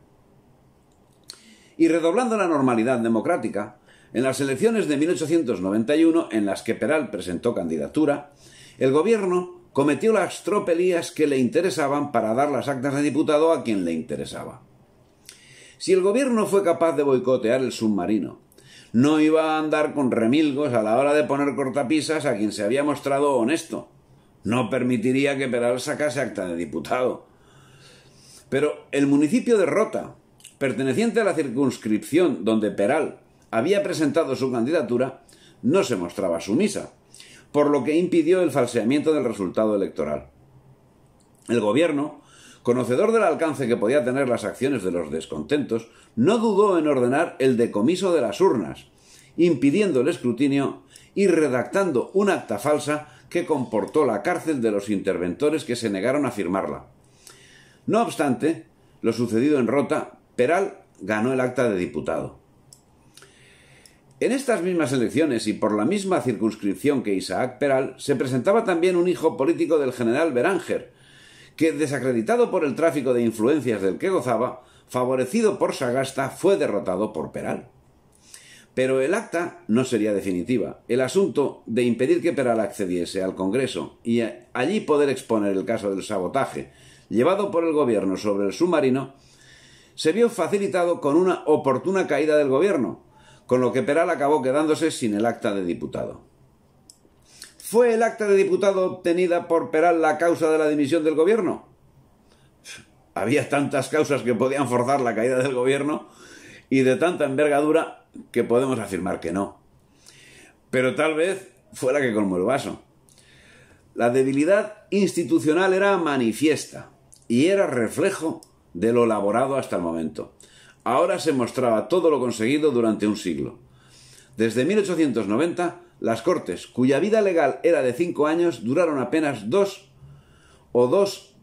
Y redoblando la normalidad democrática, en las elecciones de 1891, en las que Peral presentó candidatura, el gobierno cometió las tropelías que le interesaban para dar las actas de diputado a quien le interesaba. Si el gobierno fue capaz de boicotear el submarino, no iba a andar con remilgos a la hora de poner cortapisas a quien se había mostrado honesto. No permitiría que Peral sacase acta de diputado. Pero el municipio de Rota, perteneciente a la circunscripción donde Peral había presentado su candidatura, no se mostraba sumisa, por lo que impidió el falseamiento del resultado electoral. El gobierno, conocedor del alcance que podía tener las acciones de los descontentos, no dudó en ordenar el decomiso de las urnas, impidiendo el escrutinio y redactando un acta falsa que comportó la cárcel de los interventores que se negaron a firmarla. No obstante, lo sucedido en Rota, Peral ganó el acta de diputado. En estas mismas elecciones y por la misma circunscripción que Isaac Peral, se presentaba también un hijo político del general Beranger, que, desacreditado por el tráfico de influencias del que gozaba, favorecido por Sagasta, fue derrotado por Peral. Pero el acta no sería definitiva. El asunto de impedir que Peral accediese al Congreso y eh, allí poder exponer el caso del sabotaje llevado por el gobierno sobre el submarino se vio facilitado con una oportuna caída del gobierno, con lo que Peral acabó quedándose sin el acta de diputado. ¿Fue el acta de diputado obtenida por Peral la causa de la dimisión del gobierno? Había tantas causas que podían forzar la caída del gobierno y de tanta envergadura que podemos afirmar que no. Pero tal vez fue la que colmó el vaso. La debilidad institucional era manifiesta y era reflejo de lo elaborado hasta el momento. Ahora se mostraba todo lo conseguido durante un siglo. Desde 1890, las Cortes, cuya vida legal era de cinco años, duraron apenas dos o dos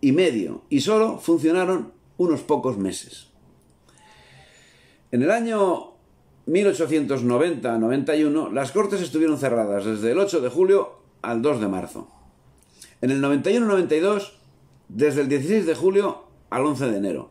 y medio y solo funcionaron unos pocos meses. En el año 1890-91, las Cortes estuvieron cerradas desde el 8 de julio al 2 de marzo. En el 91-92, desde el 16 de julio al 11 de enero.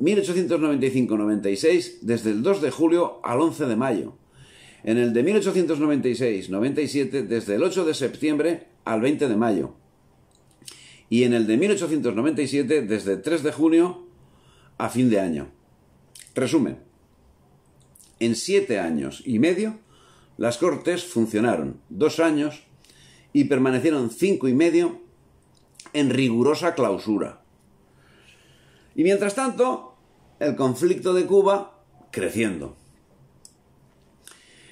1895-96 desde el 2 de julio al 11 de mayo. En el de 1896-97 desde el 8 de septiembre al 20 de mayo. Y en el de 1897 desde 3 de junio a fin de año. Resumen. En siete años y medio las Cortes funcionaron dos años y permanecieron cinco y medio en rigurosa clausura. Y mientras tanto, el conflicto de Cuba creciendo.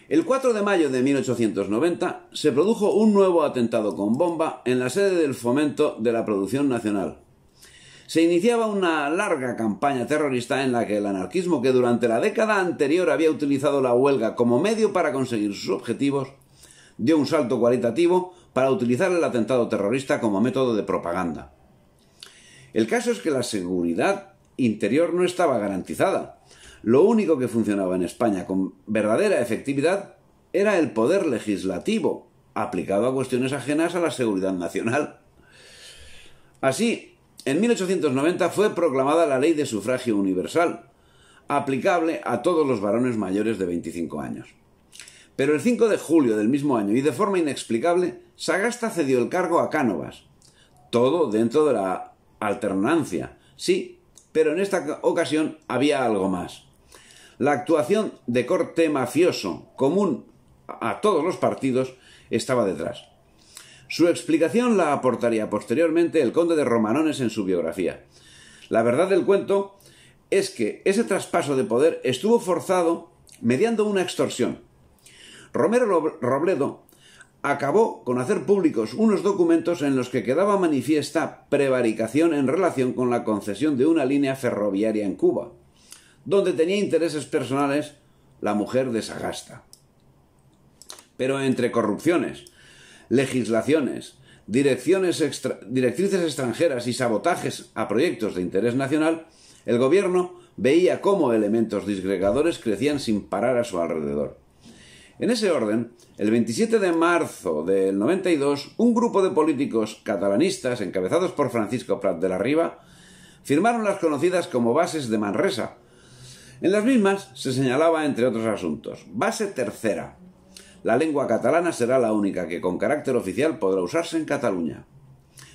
El 4 de mayo de 1890 se produjo un nuevo atentado con bomba en la sede del Fomento de la Producción Nacional. Se iniciaba una larga campaña terrorista en la que el anarquismo que durante la década anterior había utilizado la huelga como medio para conseguir sus objetivos dio un salto cualitativo para utilizar el atentado terrorista como método de propaganda. El caso es que la seguridad interior no estaba garantizada. Lo único que funcionaba en España con verdadera efectividad era el poder legislativo, aplicado a cuestiones ajenas a la seguridad nacional. Así, en 1890 fue proclamada la ley de sufragio universal, aplicable a todos los varones mayores de 25 años. Pero el 5 de julio del mismo año, y de forma inexplicable, Sagasta cedió el cargo a Cánovas. Todo dentro de la alternancia, sí, pero en esta ocasión había algo más. La actuación de corte mafioso, común a todos los partidos, estaba detrás. Su explicación la aportaría posteriormente el conde de Romanones en su biografía. La verdad del cuento es que ese traspaso de poder estuvo forzado mediando una extorsión. Romero Robledo acabó con hacer públicos unos documentos en los que quedaba manifiesta prevaricación en relación con la concesión de una línea ferroviaria en Cuba, donde tenía intereses personales la mujer de Sagasta. Pero entre corrupciones, legislaciones, direcciones directrices extranjeras y sabotajes a proyectos de interés nacional, el gobierno veía cómo elementos disgregadores crecían sin parar a su alrededor. En ese orden, el 27 de marzo del 92, un grupo de políticos catalanistas, encabezados por Francisco Prat de la Riva, firmaron las conocidas como bases de Manresa. En las mismas se señalaba, entre otros asuntos, base tercera. La lengua catalana será la única que con carácter oficial podrá usarse en Cataluña.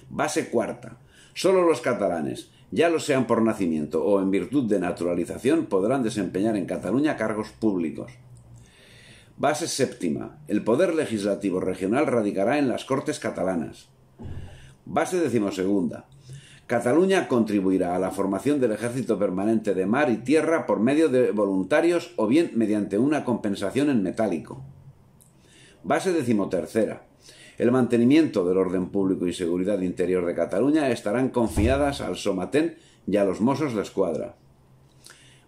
Base cuarta. Solo los catalanes, ya lo sean por nacimiento o en virtud de naturalización, podrán desempeñar en Cataluña cargos públicos. Base séptima. El poder legislativo regional radicará en las Cortes catalanas. Base decimosegunda. Cataluña contribuirá a la formación del ejército permanente de mar y tierra por medio de voluntarios o bien mediante una compensación en metálico. Base decimotercera. El mantenimiento del orden público y seguridad interior de Cataluña estarán confiadas al Somatén y a los mozos de Escuadra.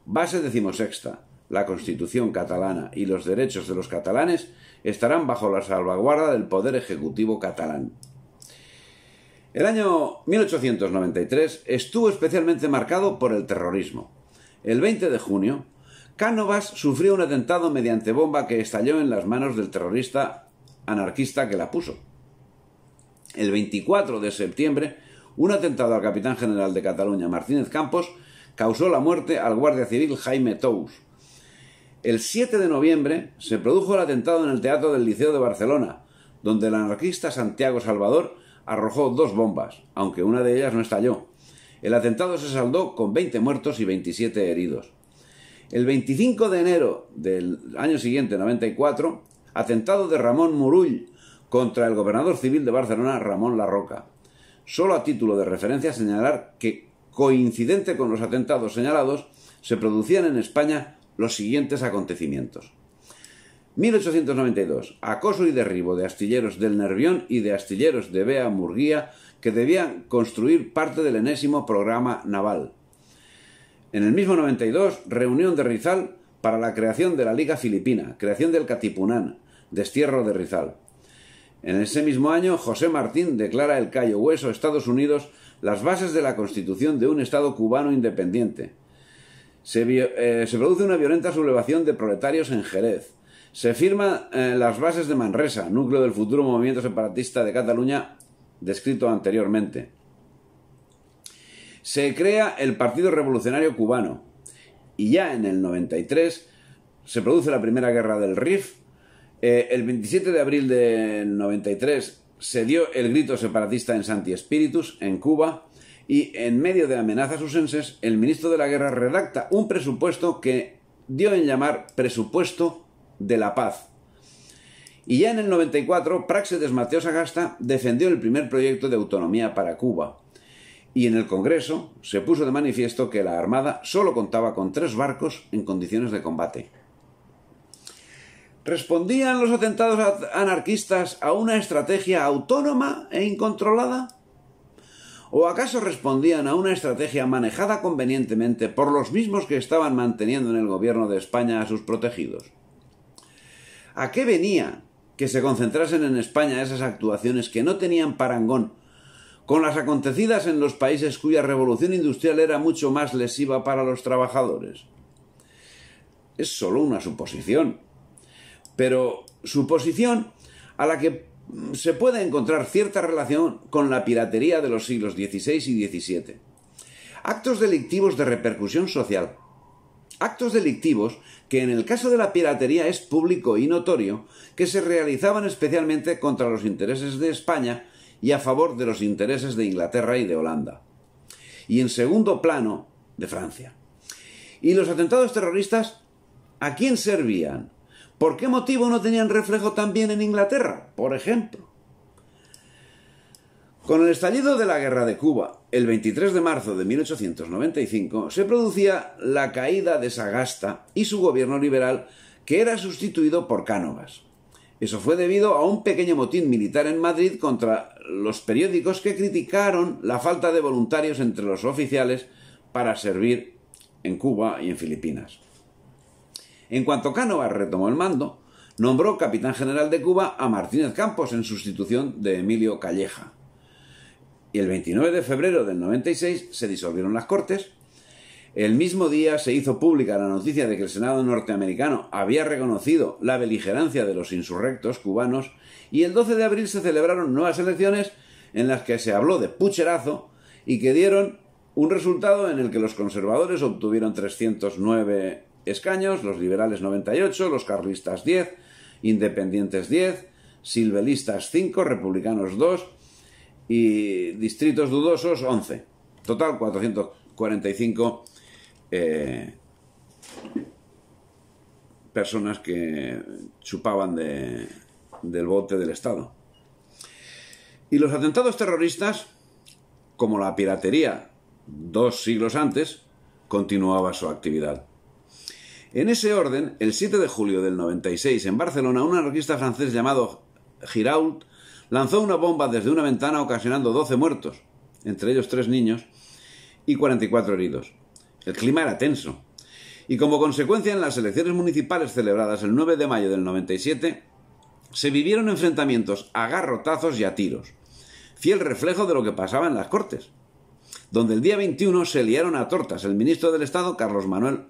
Base decimosexta la Constitución catalana y los derechos de los catalanes estarán bajo la salvaguarda del Poder Ejecutivo catalán. El año 1893 estuvo especialmente marcado por el terrorismo. El 20 de junio, Cánovas sufrió un atentado mediante bomba que estalló en las manos del terrorista anarquista que la puso. El 24 de septiembre, un atentado al capitán general de Cataluña, Martínez Campos, causó la muerte al guardia civil Jaime Tous, el 7 de noviembre se produjo el atentado en el Teatro del Liceo de Barcelona, donde el anarquista Santiago Salvador arrojó dos bombas, aunque una de ellas no estalló. El atentado se saldó con 20 muertos y 27 heridos. El 25 de enero del año siguiente, 94, atentado de Ramón Murull contra el gobernador civil de Barcelona, Ramón Larroca. Solo a título de referencia señalar que, coincidente con los atentados señalados, se producían en España los siguientes acontecimientos. 1892. Acoso y derribo de astilleros del Nervión y de astilleros de Bea Murguía que debían construir parte del enésimo programa naval. En el mismo 92, reunión de Rizal para la creación de la Liga Filipina, creación del Catipunán, destierro de Rizal. En ese mismo año, José Martín declara el Cayo Hueso, Estados Unidos, las bases de la constitución de un Estado cubano independiente eh, se, produce una violenta sublevación de proletarios en Jerez. Se firman eh, las bases de Manresa, núcleo del futuro movimiento separatista de Cataluña descrito anteriormente. Se crea el Partido Revolucionario Cubano y ya en el 93 se produce la primera guerra del RIF. Eh, el 27 de abril de 93 se dio el grito separatista en Santi Espíritus, en Cuba y en medio de amenazas usenses, el ministro de la Guerra redacta un presupuesto que dio en llamar Presupuesto de la Paz. Y ya en el 94, Praxedes Mateo Sagasta defendió el primer proyecto de autonomía para Cuba. Y en el Congreso se puso de manifiesto que la Armada solo contaba con tres barcos en condiciones de combate. ¿Respondían los atentados anarquistas a una estrategia autónoma e incontrolada? ¿O acaso respondían a una estrategia manejada convenientemente por los mismos que estaban manteniendo en el gobierno de España a sus protegidos? ¿A qué venía que se concentrasen en España esas actuaciones que no tenían parangón con las acontecidas en los países cuya revolución industrial era mucho más lesiva para los trabajadores? Es solo una suposición, pero suposición a la que se puede encontrar cierta relación con la piratería de los siglos XVI y XVII. Actos delictivos de repercusión social. Actos delictivos que en el caso de la piratería es público y notorio que se realizaban especialmente contra los intereses de España y a favor de los intereses de Inglaterra y de Holanda. Y en segundo plano, de Francia. ¿Y los atentados terroristas a quién servían? ¿Por qué motivo no tenían reflejo también en Inglaterra, por ejemplo? Con el estallido de la Guerra de Cuba, el 23 de marzo de 1895, se producía la caída de Sagasta y su gobierno liberal, que era sustituido por Cánovas. Eso fue debido a un pequeño motín militar en Madrid contra los periódicos que criticaron la falta de voluntarios entre los oficiales para servir en Cuba y en Filipinas. En cuanto Cánovas retomó el mando, nombró capitán general de Cuba a Martínez Campos en sustitución de Emilio Calleja. Y el 29 de febrero del 96 se disolvieron las Cortes. El mismo día se hizo pública la noticia de que el Senado norteamericano había reconocido la beligerancia de los insurrectos cubanos y el 12 de abril se celebraron nuevas elecciones en las que se habló de pucherazo y que dieron un resultado en el que los conservadores obtuvieron 309 escaños, los liberales 98, los carlistas 10, independientes 10, silvelistas 5, republicanos 2 y distritos dudosos 11. Total 445 eh, personas que chupaban de, del bote del Estado. Y los atentados terroristas, como la piratería dos siglos antes, continuaba su actividad. En ese orden, el 7 de julio del 96, en Barcelona, un anarquista francés llamado Girault lanzó una bomba desde una ventana ocasionando 12 muertos, entre ellos tres niños, y 44 heridos. El clima era tenso. Y como consecuencia, en las elecciones municipales celebradas el 9 de mayo del 97, se vivieron enfrentamientos a garrotazos y a tiros, fiel reflejo de lo que pasaba en las Cortes, donde el día 21 se liaron a tortas el ministro del Estado, Carlos Manuel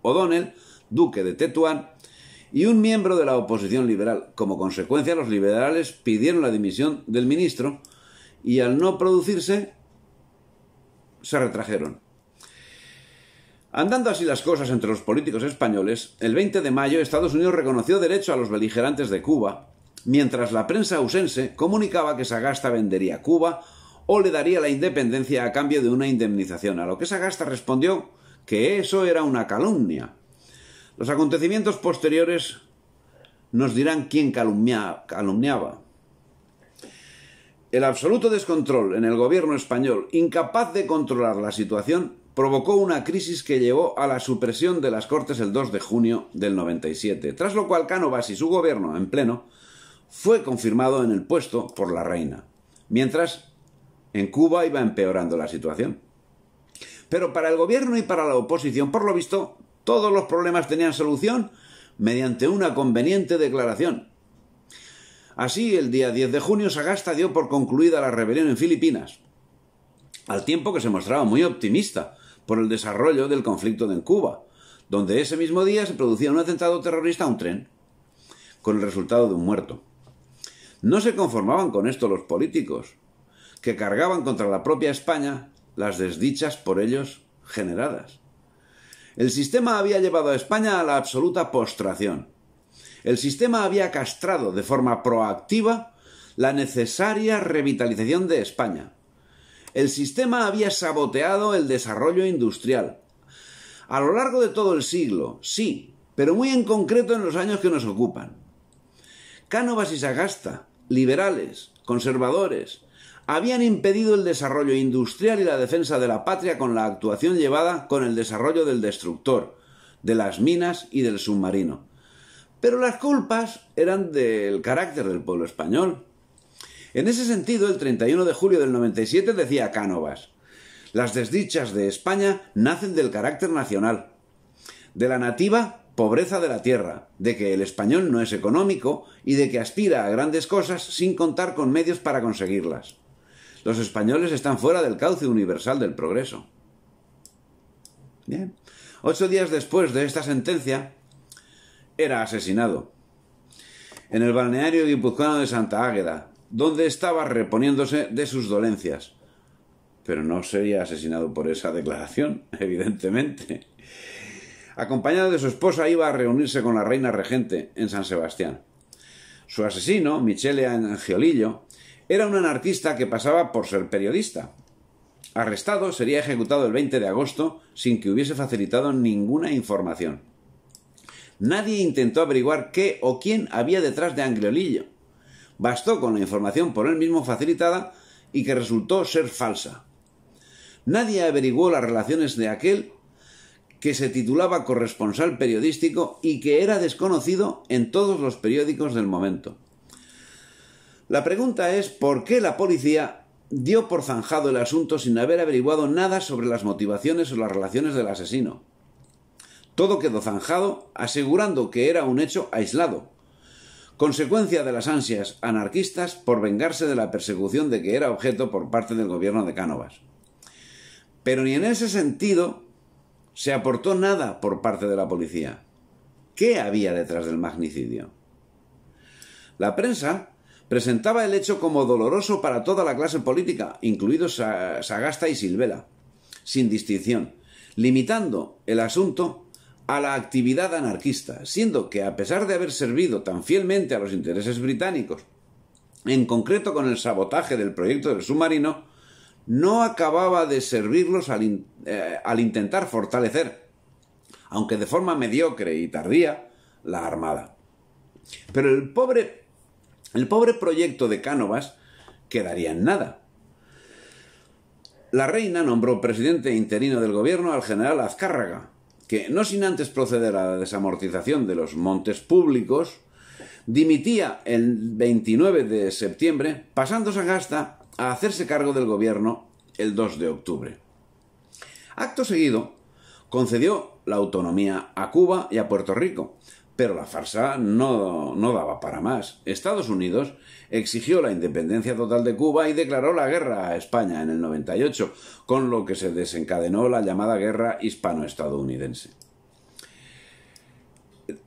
O'Donnell, duque de Tetuán, y un miembro de la oposición liberal. Como consecuencia, los liberales pidieron la dimisión del ministro y al no producirse, se retrajeron. Andando así las cosas entre los políticos españoles, el 20 de mayo Estados Unidos reconoció derecho a los beligerantes de Cuba, mientras la prensa ausense comunicaba que Sagasta vendería Cuba o le daría la independencia a cambio de una indemnización, a lo que Sagasta respondió que eso era una calumnia los acontecimientos posteriores nos dirán quién calumniaba. El absoluto descontrol en el gobierno español, incapaz de controlar la situación, provocó una crisis que llevó a la supresión de las Cortes el 2 de junio del 97, tras lo cual Cánovas y su gobierno en pleno fue confirmado en el puesto por la reina, mientras en Cuba iba empeorando la situación. Pero para el gobierno y para la oposición, por lo visto, todos los problemas tenían solución mediante una conveniente declaración. Así, el día 10 de junio, Sagasta dio por concluida la rebelión en Filipinas, al tiempo que se mostraba muy optimista por el desarrollo del conflicto en Cuba, donde ese mismo día se producía un atentado terrorista a un tren, con el resultado de un muerto. No se conformaban con esto los políticos, que cargaban contra la propia España las desdichas por ellos generadas. El sistema había llevado a España a la absoluta postración. El sistema había castrado de forma proactiva la necesaria revitalización de España. El sistema había saboteado el desarrollo industrial. A lo largo de todo el siglo, sí, pero muy en concreto en los años que nos ocupan. Cánovas y Sagasta, liberales, conservadores, habían impedido el desarrollo industrial y la defensa de la patria con la actuación llevada con el desarrollo del destructor, de las minas y del submarino. Pero las culpas eran del carácter del pueblo español. En ese sentido, el 31 de julio del 97 decía Cánovas, las desdichas de España nacen del carácter nacional, de la nativa pobreza de la tierra, de que el español no es económico y de que aspira a grandes cosas sin contar con medios para conseguirlas. Los españoles están fuera del cauce universal del progreso. Bien. Ocho días después de esta sentencia, era asesinado en el balneario guipuzcoano de Santa Águeda, donde estaba reponiéndose de sus dolencias. Pero no sería asesinado por esa declaración, evidentemente. Acompañado de su esposa iba a reunirse con la reina regente en San Sebastián. Su asesino, Michele Angiolillo, era un anarquista que pasaba por ser periodista. Arrestado, sería ejecutado el 20 de agosto sin que hubiese facilitado ninguna información. Nadie intentó averiguar qué o quién había detrás de Angliolillo. Bastó con la información por él mismo facilitada y que resultó ser falsa. Nadie averiguó las relaciones de aquel que se titulaba corresponsal periodístico y que era desconocido en todos los periódicos del momento. La pregunta es por qué la policía dio por zanjado el asunto sin haber averiguado nada sobre las motivaciones o las relaciones del asesino. Todo quedó zanjado asegurando que era un hecho aislado, consecuencia de las ansias anarquistas por vengarse de la persecución de que era objeto por parte del gobierno de Cánovas. Pero ni en ese sentido se aportó nada por parte de la policía. ¿Qué había detrás del magnicidio? La prensa presentaba el hecho como doloroso para toda la clase política, incluidos Sagasta y Silvela, sin distinción, limitando el asunto a la actividad anarquista, siendo que a pesar de haber servido tan fielmente a los intereses británicos, en concreto con el sabotaje del proyecto del submarino, no acababa de servirlos al, eh, al intentar fortalecer, aunque de forma mediocre y tardía, la Armada. Pero el pobre el pobre proyecto de Cánovas quedaría en nada. La reina nombró presidente interino del gobierno al general Azcárraga, que, no sin antes proceder a la desamortización de los montes públicos, dimitía el 29 de septiembre, pasando Gasta a hacerse cargo del gobierno el 2 de octubre. Acto seguido, concedió la autonomía a Cuba y a Puerto Rico, pero la farsa no, daba para más. Estados Unidos exigió la independencia total de Cuba y declaró la guerra a España en el 98, con lo que se desencadenó la llamada guerra hispano-estadounidense.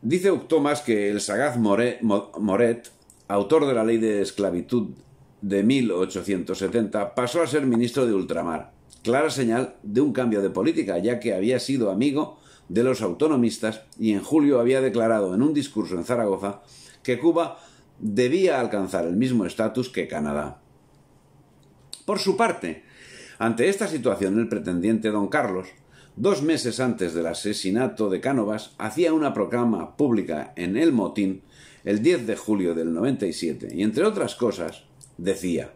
Dice Octomas que el sagaz Moret, autor de la ley de esclavitud de 1870, pasó a ser ministro de ultramar, clara señal de un cambio de política, ya que había sido amigo de los autonomistas y en julio había declarado en un discurso en Zaragoza que Cuba debía alcanzar el mismo estatus que Canadá. Por su parte, ante esta situación el pretendiente don Carlos, dos meses antes del asesinato de Cánovas, hacía una proclama pública en El Motín el 10 de julio del 97 y entre otras cosas decía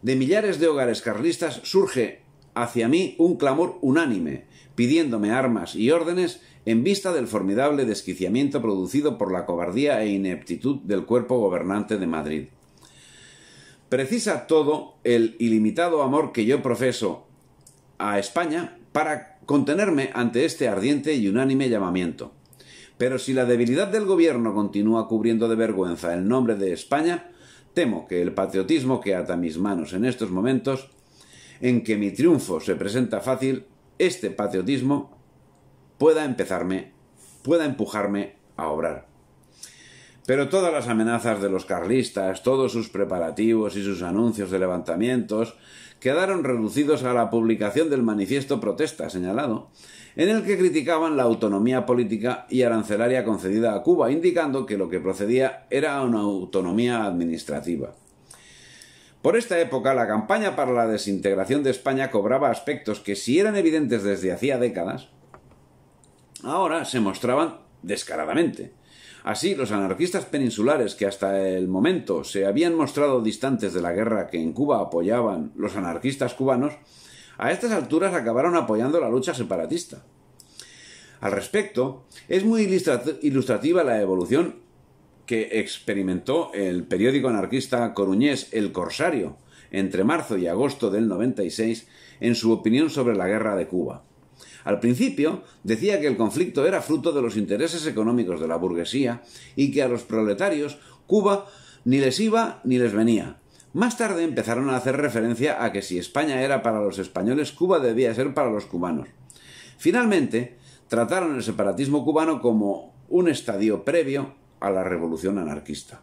De millares de hogares carlistas surge hacia mí un clamor unánime pidiéndome armas y órdenes en vista del formidable desquiciamiento producido por la cobardía e ineptitud del cuerpo gobernante de Madrid. Precisa todo el ilimitado amor que yo profeso a España para contenerme ante este ardiente y unánime llamamiento. Pero si la debilidad del gobierno continúa cubriendo de vergüenza el nombre de España, temo que el patriotismo que ata mis manos en estos momentos, en que mi triunfo se presenta fácil, este patriotismo pueda empezarme, pueda empujarme a obrar. Pero todas las amenazas de los carlistas, todos sus preparativos y sus anuncios de levantamientos quedaron reducidos a la publicación del manifiesto protesta señalado, en el que criticaban la autonomía política y arancelaria concedida a Cuba, indicando que lo que procedía era una autonomía administrativa. Por esta época, la campaña para la desintegración de España cobraba aspectos que, si eran evidentes desde hacía décadas, ahora se mostraban descaradamente. Así, los anarquistas peninsulares que hasta el momento se habían mostrado distantes de la guerra que en Cuba apoyaban los anarquistas cubanos, a estas alturas acabaron apoyando la lucha separatista. Al respecto, es muy ilustrativa la evolución que experimentó el periódico anarquista coruñés El Corsario entre marzo y agosto del 96 en su opinión sobre la guerra de Cuba. Al principio decía que el conflicto era fruto de los intereses económicos de la burguesía y que a los proletarios Cuba ni les iba ni les venía. Más tarde empezaron a hacer referencia a que si España era para los españoles, Cuba debía ser para los cubanos. Finalmente, trataron el separatismo cubano como un estadio previo a la revolución anarquista.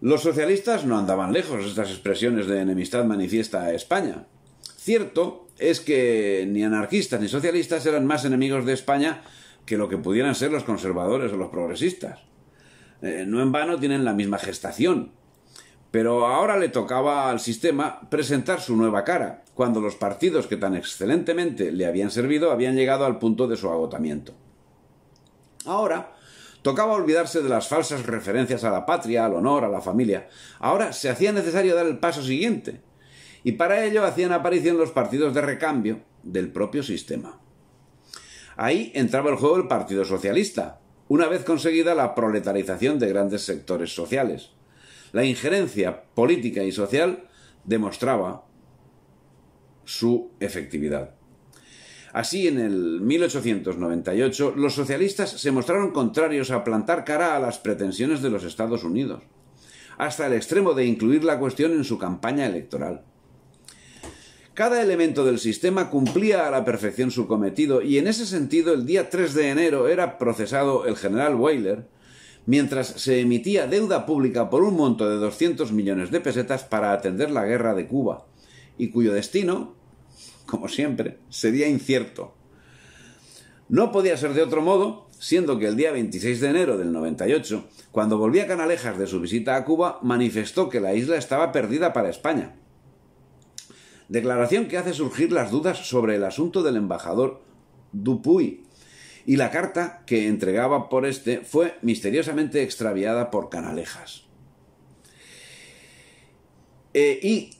Los socialistas no andaban lejos estas expresiones de enemistad manifiesta a España. Cierto es que ni anarquistas ni socialistas eran más enemigos de España que lo que pudieran ser los conservadores o los progresistas. Eh, no en vano tienen la misma gestación. Pero ahora le tocaba al sistema presentar su nueva cara, cuando los partidos que tan excelentemente le habían servido habían llegado al punto de su agotamiento. Ahora, Tocaba olvidarse de las falsas referencias a la patria, al honor, a la familia. Ahora se hacía necesario dar el paso siguiente. Y para ello hacían aparición los partidos de recambio del propio sistema. Ahí entraba el juego el Partido Socialista, una vez conseguida la proletarización de grandes sectores sociales. La injerencia política y social demostraba su efectividad. Así, en el 1898, los socialistas se mostraron contrarios a plantar cara a las pretensiones de los Estados Unidos, hasta el extremo de incluir la cuestión en su campaña electoral. Cada elemento del sistema cumplía a la perfección su cometido y en ese sentido el día 3 de enero era procesado el general Weiler mientras se emitía deuda pública por un monto de 200 millones de pesetas para atender la guerra de Cuba, y cuyo destino, como siempre, sería incierto. No podía ser de otro modo, siendo que el día 26 de enero del 98, cuando volvía Canalejas de su visita a Cuba, manifestó que la isla estaba perdida para España. Declaración que hace surgir las dudas sobre el asunto del embajador Dupuy, y la carta que entregaba por este fue misteriosamente extraviada por Canalejas. Eh, y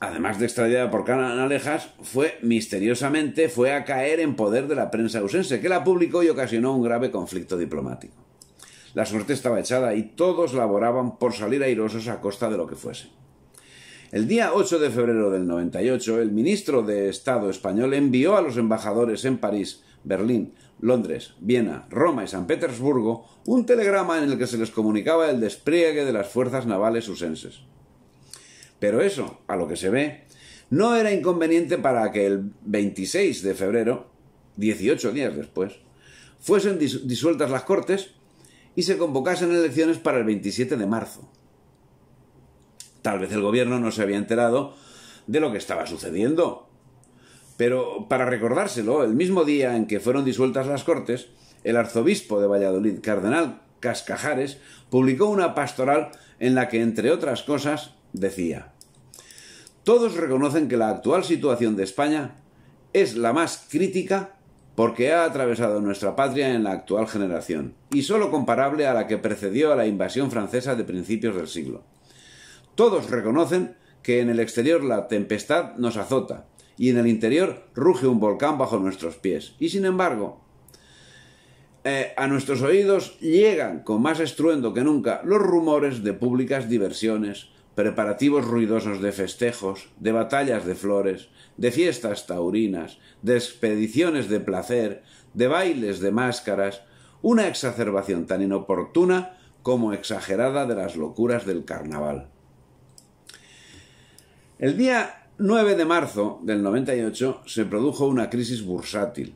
además de extraída por Canalejas, fue misteriosamente fue a caer en poder de la prensa ausense, que la publicó y ocasionó un grave conflicto diplomático. La suerte estaba echada y todos laboraban por salir airosos a costa de lo que fuese. El día 8 de febrero del 98, el ministro de Estado español envió a los embajadores en París, Berlín, Londres, Viena, Roma y San Petersburgo un telegrama en el que se les comunicaba el despliegue de las fuerzas navales usenses. Pero eso, a lo que se ve, no era inconveniente para que el 26 de febrero, 18 días después, fuesen disueltas las Cortes y se convocasen elecciones para el 27 de marzo. Tal vez el gobierno no se había enterado de lo que estaba sucediendo. Pero para recordárselo, el mismo día en que fueron disueltas las Cortes, el arzobispo de Valladolid, cardenal Cascajares, publicó una pastoral en la que, entre otras cosas, decía todos reconocen que la actual situación de España es la más crítica porque ha atravesado nuestra patria en la actual generación, y sólo comparable a la que precedió a la invasión francesa de principios del siglo. Todos reconocen que en el exterior la tempestad nos azota, y en el interior ruge un volcán bajo nuestros pies, y sin embargo, eh, a nuestros oídos llegan con más estruendo que nunca los rumores de públicas diversiones, preparativos ruidosos de festejos, de batallas de flores, de fiestas taurinas, de expediciones de placer, de bailes de máscaras, una exacerbación tan inoportuna como exagerada de las locuras del carnaval. El día 9 de marzo del 98 se produjo una crisis bursátil.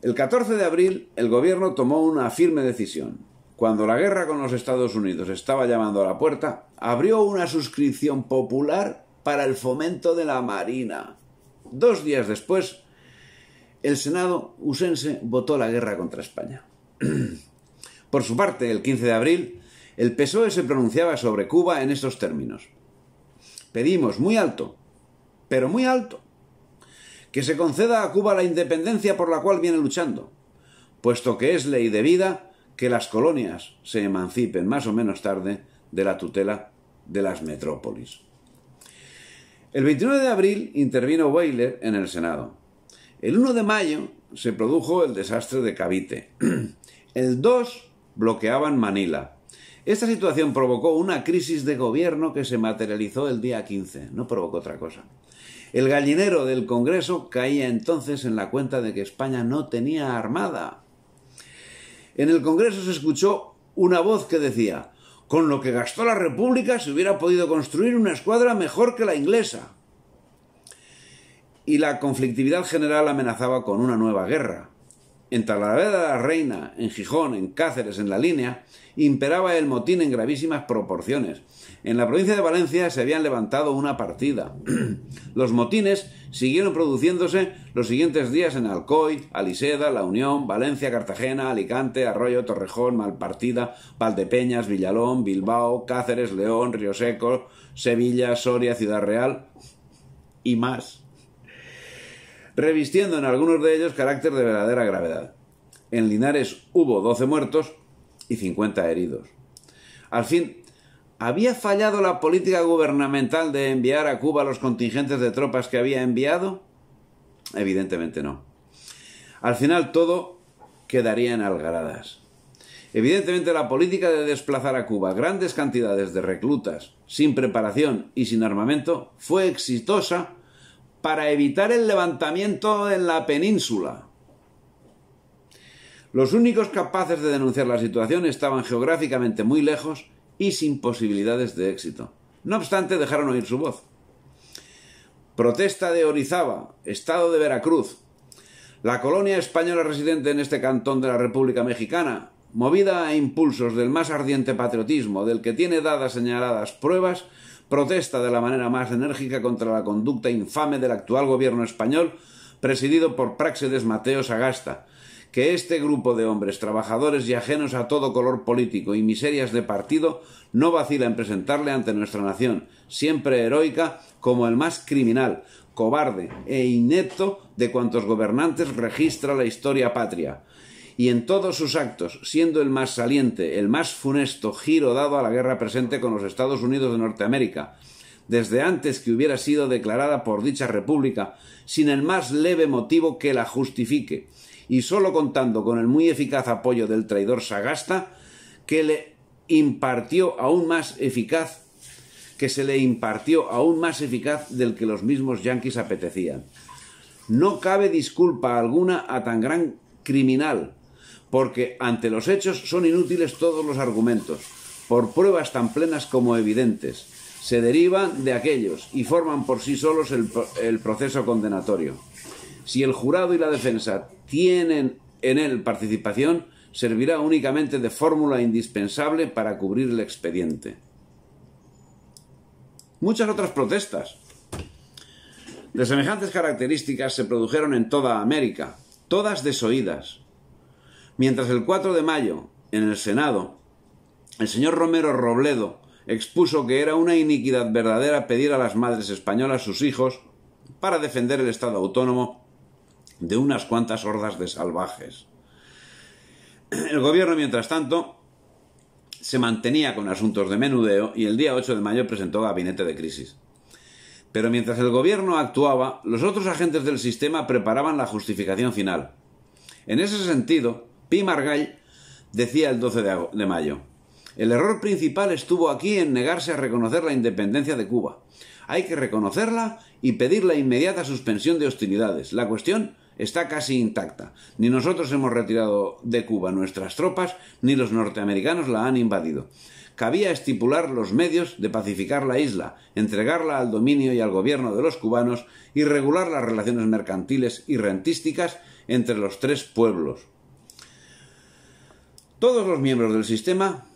El 14 de abril el gobierno tomó una firme decisión, cuando la guerra con los Estados Unidos estaba llamando a la puerta, abrió una suscripción popular para el fomento de la Marina. Dos días después, el Senado usense votó la guerra contra España. Por su parte, el 15 de abril, el PSOE se pronunciaba sobre Cuba en estos términos. Pedimos muy alto, pero muy alto, que se conceda a Cuba la independencia por la cual viene luchando, puesto que es ley de vida que las colonias se emancipen más o menos tarde de la tutela de las metrópolis. El 29 de abril intervino Weyler en el Senado. El 1 de mayo se produjo el desastre de Cavite. El 2 bloqueaban Manila. Esta situación provocó una crisis de gobierno que se materializó el día 15, no provocó otra cosa. El gallinero del Congreso caía entonces en la cuenta de que España no tenía armada en el Congreso se escuchó una voz que decía, con lo que gastó la República se hubiera podido construir una escuadra mejor que la inglesa. Y la conflictividad general amenazaba con una nueva guerra. En Talavera de la Reina, en Gijón, en Cáceres, en la línea, imperaba el motín en gravísimas proporciones en la provincia de Valencia se habían levantado una partida. Los motines siguieron produciéndose los siguientes días en Alcoy, Aliseda, La Unión, Valencia, Cartagena, Alicante, Arroyo, Torrejón, Malpartida, Valdepeñas, Villalón, Bilbao, Cáceres, León, Río Seco, Sevilla, Soria, Ciudad Real y más, revistiendo en algunos de ellos carácter de verdadera gravedad. En Linares hubo 12 muertos y 50 heridos. Al fin, ¿Había fallado la política gubernamental de enviar a Cuba los contingentes de tropas que había enviado? Evidentemente no. Al final todo quedaría en algaradas. Evidentemente la política de desplazar a Cuba grandes cantidades de reclutas sin preparación y sin armamento fue exitosa para evitar el levantamiento en la península. Los únicos capaces de denunciar la situación estaban geográficamente muy lejos y sin posibilidades de éxito. No obstante, dejaron oír su voz. Protesta de Orizaba, Estado de Veracruz. La colonia española residente en este cantón de la República Mexicana, movida a impulsos del más ardiente patriotismo, del que tiene dadas señaladas pruebas, protesta de la manera más enérgica contra la conducta infame del actual gobierno español, presidido por Praxedes Mateo Sagasta, que este grupo de hombres trabajadores y ajenos a todo color político y miserias de partido no vacila en presentarle ante nuestra nación, siempre heroica, como el más criminal, cobarde e inepto de cuantos gobernantes registra la historia patria y en todos sus actos, siendo el más saliente, el más funesto giro dado a la guerra presente con los Estados Unidos de Norteamérica, desde antes que hubiera sido declarada por dicha república, sin el más leve motivo que la justifique, y solo contando con el muy eficaz apoyo del traidor Sagasta, que le impartió aún más eficaz que se le impartió aún más eficaz del que los mismos yanquis apetecían. No cabe disculpa alguna a tan gran criminal, porque ante los hechos son inútiles todos los argumentos, por pruebas tan plenas como evidentes. Se derivan de aquellos y forman por sí solos el proceso condenatorio. Si el jurado y la defensa tienen en él participación, servirá únicamente de fórmula indispensable para cubrir el expediente. Muchas otras protestas de semejantes características se produjeron en toda América, todas desoídas. Mientras el 4 de mayo, en el Senado, el señor Romero Robledo expuso que era una iniquidad verdadera pedir a las madres españolas sus hijos para defender el Estado autónomo de unas cuantas hordas de salvajes. El gobierno, mientras tanto, se mantenía con asuntos de menudeo y el día 8 de mayo presentó gabinete de crisis. Pero mientras el gobierno actuaba, los otros agentes del sistema preparaban la justificación final. En ese sentido, Pi Margall decía el 12 de mayo, el error principal estuvo aquí en negarse a reconocer la independencia de Cuba. Hay que reconocerla y pedir la inmediata suspensión de hostilidades. La cuestión está casi intacta. Ni nosotros hemos retirado de Cuba nuestras tropas, ni los norteamericanos la han invadido. Cabía estipular los medios de pacificar la isla, entregarla al dominio y al gobierno de los cubanos y regular las relaciones mercantiles y rentísticas entre los tres pueblos. Todos los miembros del sistema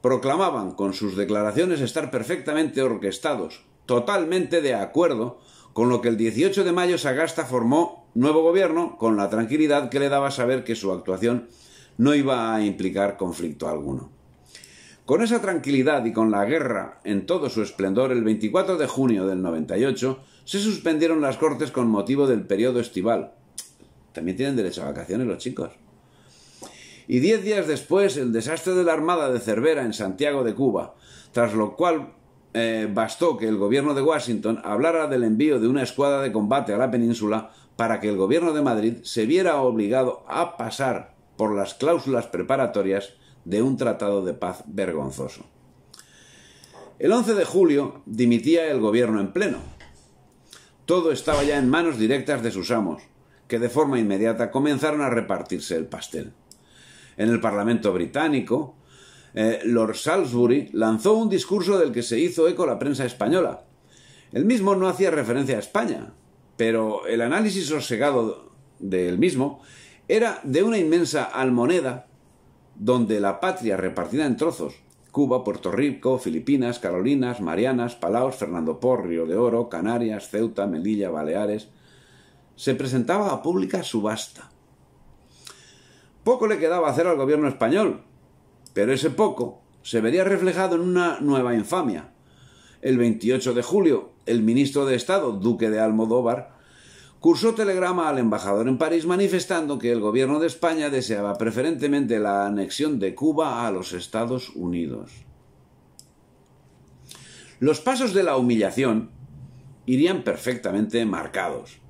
proclamaban con sus declaraciones estar perfectamente orquestados, totalmente de acuerdo con lo que el 18 de mayo Sagasta formó nuevo gobierno con la tranquilidad que le daba saber que su actuación no iba a implicar conflicto alguno. Con esa tranquilidad y con la guerra en todo su esplendor, el 24 de junio del 98 se suspendieron las cortes con motivo del periodo estival. También tienen derecho a vacaciones los chicos. Y diez días después, el desastre de la Armada de Cervera en Santiago de Cuba, tras lo cual eh, bastó que el gobierno de Washington hablara del envío de una escuadra de combate a la península para que el gobierno de Madrid se viera obligado a pasar por las cláusulas preparatorias de un tratado de paz vergonzoso. El 11 de julio dimitía el gobierno en pleno. Todo estaba ya en manos directas de sus amos, que de forma inmediata comenzaron a repartirse el pastel. En el Parlamento británico, eh, Lord Salisbury lanzó un discurso del que se hizo eco la prensa española. El mismo no hacía referencia a España, pero el análisis sosegado del mismo era de una inmensa almoneda donde la patria repartida en trozos Cuba, Puerto Rico, Filipinas, Carolinas, Marianas, Palaos, Fernando Porrio de Oro, Canarias, Ceuta, Melilla, Baleares, se presentaba a pública subasta. Poco le quedaba hacer al gobierno español, pero ese poco se vería reflejado en una nueva infamia. El 28 de julio, el ministro de Estado, duque de Almodóvar, cursó telegrama al embajador en París manifestando que el gobierno de España deseaba preferentemente la anexión de Cuba a los Estados Unidos. Los pasos de la humillación irían perfectamente marcados.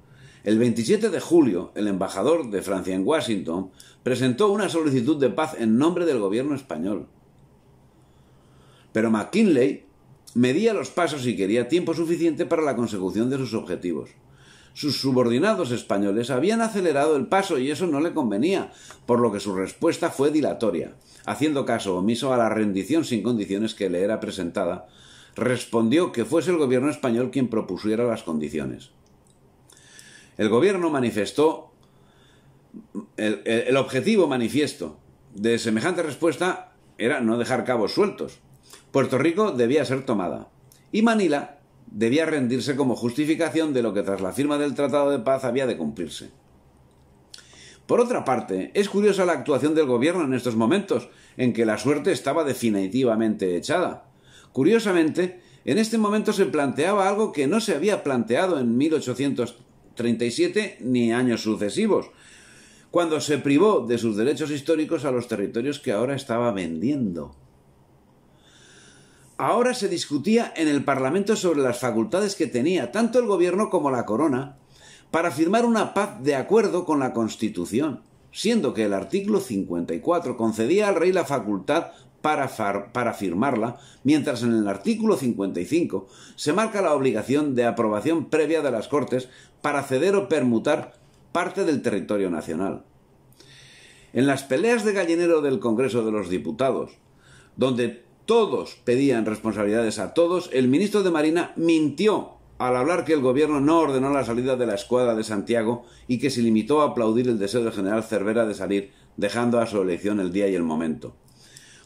El 27 de julio, el embajador de Francia en Washington presentó una solicitud de paz en nombre del gobierno español. Pero McKinley medía los pasos y quería tiempo suficiente para la consecución de sus objetivos. Sus subordinados españoles habían acelerado el paso y eso no le convenía, por lo que su respuesta fue dilatoria. Haciendo caso omiso a la rendición sin condiciones que le era presentada, respondió que fuese el gobierno español quien propusiera las condiciones. El gobierno manifestó el, objetivo manifiesto de semejante respuesta era no dejar cabos sueltos. Puerto Rico debía ser tomada y Manila debía rendirse como justificación de lo que tras la firma del Tratado de Paz había de cumplirse. Por otra parte, es curiosa la actuación del gobierno en estos momentos, en que la suerte estaba definitivamente echada. Curiosamente, en este momento se planteaba algo que no se había planteado en 1830. 37 ni años sucesivos, cuando se privó de sus derechos históricos a los territorios que ahora estaba vendiendo. Ahora se discutía en el Parlamento sobre las facultades que tenía tanto el gobierno como la corona para firmar una paz de acuerdo con la Constitución, siendo que el artículo 54 concedía al rey la facultad para, firmarla, mientras en el artículo 55 se marca la obligación de aprobación previa de las Cortes para ceder o permutar parte del territorio nacional. En las peleas de gallinero del Congreso de los Diputados, donde todos pedían responsabilidades a todos, el ministro de Marina mintió al hablar que el gobierno no ordenó la salida de la escuadra de Santiago y que se limitó a aplaudir el deseo del general Cervera de salir, dejando a su elección el día y el momento.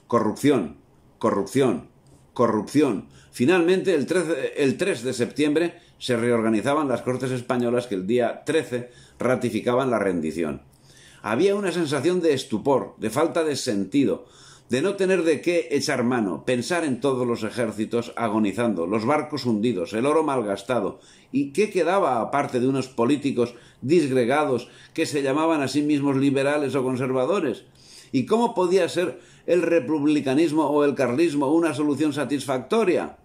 Corrupción, corrupción, corrupción. Finalmente, el 3, de septiembre se reorganizaban las Cortes Españolas que el día 13 ratificaban la rendición. Había una sensación de estupor, de falta de sentido, de no tener de qué echar mano, pensar en todos los ejércitos agonizando, los barcos hundidos, el oro malgastado, y qué quedaba aparte de unos políticos disgregados que se llamaban a sí mismos liberales o conservadores, y cómo podía ser el republicanismo o el carlismo una solución satisfactoria.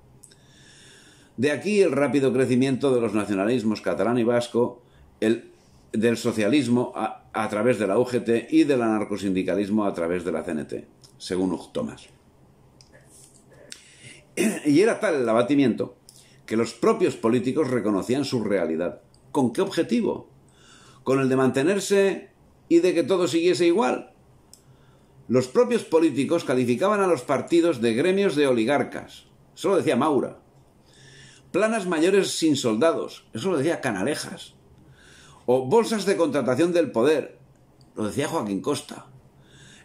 De aquí el rápido crecimiento de los nacionalismos catalán y vasco, el, del socialismo a, través de la UGT y del anarcosindicalismo a través de la CNT, según Hugo Y era tal el abatimiento que los propios políticos reconocían su realidad. ¿Con qué objetivo? Con el de mantenerse y de que todo siguiese igual. Los propios políticos calificaban a los partidos de gremios de oligarcas. Eso lo decía Maura. Planas mayores sin soldados. Eso lo decía Canalejas. O bolsas de contratación del poder. Lo decía Joaquín Costa.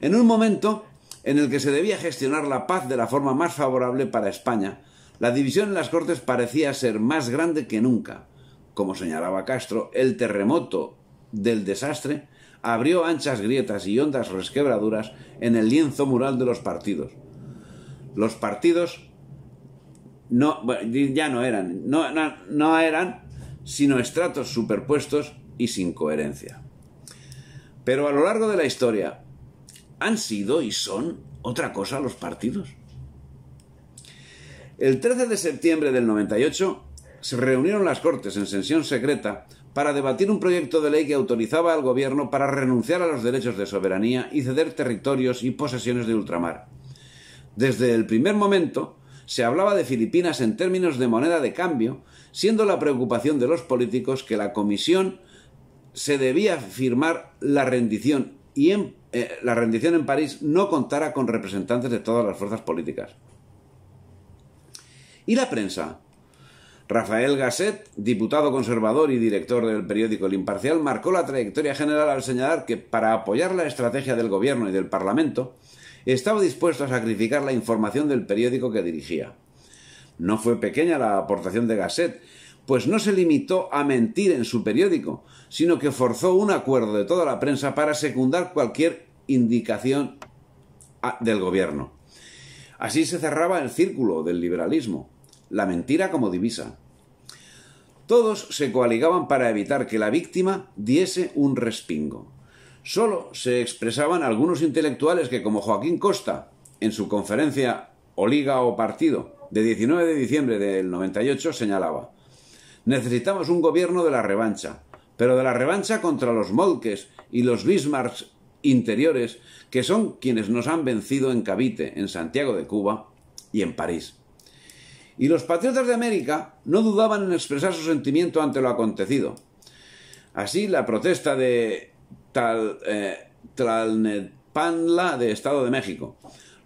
En un momento en el que se debía gestionar la paz de la forma más favorable para España, la división en las Cortes parecía ser más grande que nunca. Como señalaba Castro, el terremoto del desastre abrió anchas grietas y hondas resquebraduras en el lienzo mural de los partidos. Los partidos no, ya no eran, no, no eran sino estratos superpuestos y sin coherencia. Pero a lo largo de la historia, ¿han sido y son otra cosa los partidos? El 13 de septiembre del 98 se reunieron las Cortes en sesión secreta para debatir un proyecto de ley que autorizaba al gobierno para renunciar a los derechos de soberanía y ceder territorios y posesiones de ultramar. Desde el primer momento se hablaba de Filipinas en términos de moneda de cambio, siendo la preocupación de los políticos que la comisión se debía firmar la rendición y eh, la rendición en París no contara con representantes de todas las fuerzas políticas. ¿Y la prensa? Rafael Gasset, diputado conservador y director del periódico El Imparcial, marcó la trayectoria general al señalar que para apoyar la estrategia del gobierno y del Parlamento, estaba dispuesto a sacrificar la información del periódico que dirigía. No fue pequeña la aportación de Gasset, pues no se limitó a mentir en su periódico, sino que forzó un acuerdo de toda la prensa para secundar cualquier indicación del gobierno. Así se cerraba el círculo del liberalismo la mentira como divisa. Todos se coaligaban para evitar que la víctima diese un respingo. Solo se expresaban algunos intelectuales que, como Joaquín Costa, en su conferencia O Liga o Partido de 19 de diciembre del 98, señalaba: Necesitamos un gobierno de la revancha, pero de la revancha contra los molques y los Bismarcks interiores, que son quienes nos han vencido en Cavite, en Santiago de Cuba y en París y los patriotas de América no dudaban en expresar su sentimiento ante lo acontecido. Así, la protesta de Tal, eh, Tlalnepanla de Estado de México,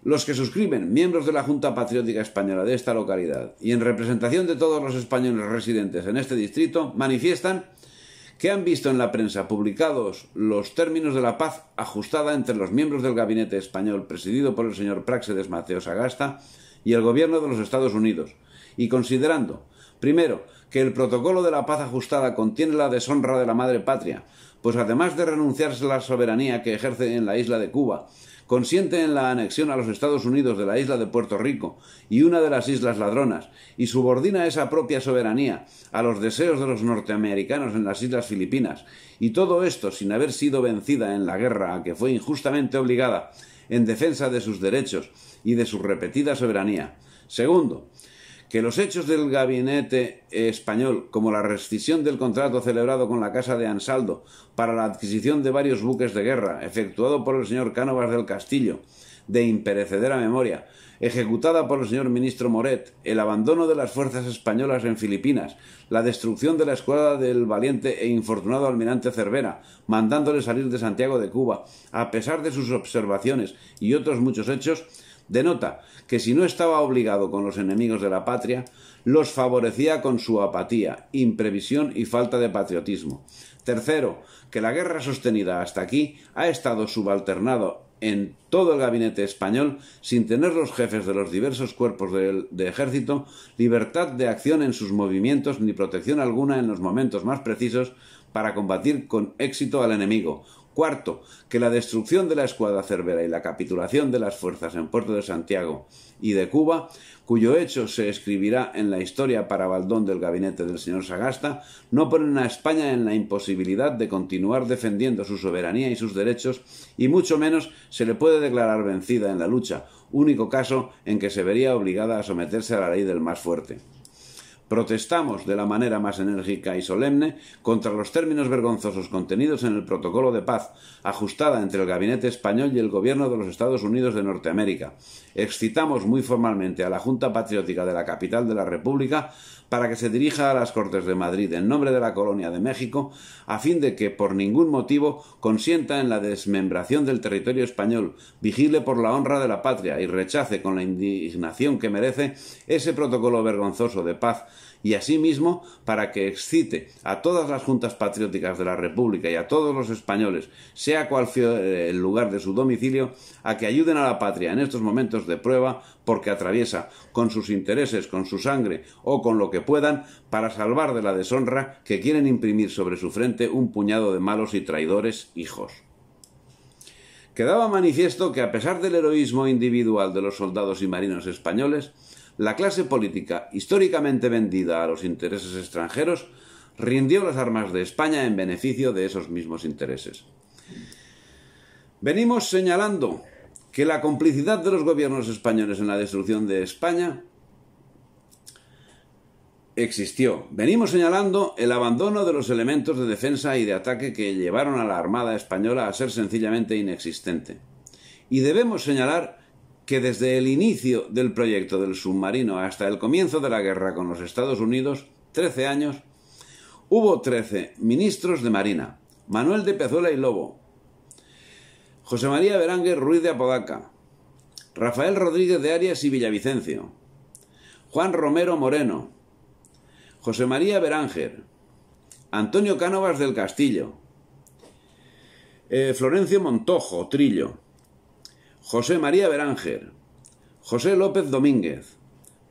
los que suscriben, miembros de la Junta Patriótica Española de esta localidad, y en representación de todos los españoles residentes en este distrito, manifiestan que han visto en la prensa publicados los términos de la paz ajustada entre los miembros del gabinete español presidido por el señor Praxedes Mateo Sagasta y el gobierno de los Estados Unidos, y considerando, primero, que el protocolo de la paz ajustada contiene la deshonra de la madre patria, pues además de renunciarse a la soberanía que ejerce en la isla de Cuba, consiente en la anexión a los Estados Unidos de la isla de Puerto Rico y una de las islas ladronas, y subordina esa propia soberanía a los deseos de los norteamericanos en las islas Filipinas, y todo esto sin haber sido vencida en la guerra a que fue injustamente obligada en defensa de sus derechos y de su repetida soberanía. Segundo, que los hechos del gabinete español, como la rescisión del contrato celebrado con la Casa de Ansaldo para la adquisición de varios buques de guerra, efectuado por el señor Cánovas del Castillo, de imperecedera memoria, ejecutada por el señor ministro Moret, el abandono de las fuerzas españolas en Filipinas, la destrucción de la escuadra del valiente e infortunado almirante Cervera, mandándole salir de Santiago de Cuba, a pesar de sus observaciones y otros muchos hechos, Denota que si no estaba obligado con los enemigos de la patria, los favorecía con su apatía, imprevisión y falta de patriotismo. Tercero, que la guerra sostenida hasta aquí ha estado subalternado en todo el gabinete español sin tener los jefes de los diversos cuerpos de ejército libertad de acción en sus movimientos ni protección alguna en los momentos más precisos para combatir con éxito al enemigo, Cuarto, que la destrucción de la escuadra cervera y la capitulación de las fuerzas en Puerto de Santiago y de Cuba, cuyo hecho se escribirá en la historia para baldón del gabinete del señor Sagasta, no ponen a España en la imposibilidad de continuar defendiendo su soberanía y sus derechos, y mucho menos se le puede declarar vencida en la lucha, único caso en que se vería obligada a someterse a la ley del más fuerte. Protestamos de la manera más enérgica y solemne contra los términos vergonzosos contenidos en el protocolo de paz, ajustada entre el gabinete español y el gobierno de los Estados Unidos de Norteamérica. Excitamos muy formalmente a la Junta Patriótica de la capital de la República para que se dirija a las Cortes de Madrid en nombre de la Colonia de México, a fin de que por ningún motivo consienta en la desmembración del territorio español, vigile por la honra de la patria y rechace con la indignación que merece ese protocolo vergonzoso de paz y asimismo para que excite a todas las juntas patrióticas de la República y a todos los españoles, sea cual sea eh, el lugar de su domicilio, a que ayuden a la patria en estos momentos de prueba porque atraviesa con sus intereses, con su sangre o con lo que puedan para salvar de la deshonra que quieren imprimir sobre su frente un puñado de malos y traidores hijos quedaba manifiesto que a pesar del heroísmo individual de los soldados y marinos españoles, la clase política históricamente vendida a los intereses extranjeros rindió las armas de España en beneficio de esos mismos intereses. Venimos señalando que la complicidad de los gobiernos españoles en la destrucción de España existió. Venimos señalando el abandono de los elementos de defensa y de ataque que llevaron a la Armada española a ser sencillamente inexistente. Y debemos señalar que desde el inicio del proyecto del submarino hasta el comienzo de la guerra con los Estados Unidos, 13 años, hubo 13 ministros de Marina, Manuel de Pezuela y Lobo, José María Beranguer Ruiz de Apodaca, Rafael Rodríguez de Arias y Villavicencio, Juan Romero Moreno, José María Beranger, Antonio Cánovas del Castillo, eh, Florencio Montojo Trillo, José María Beranger, José López Domínguez,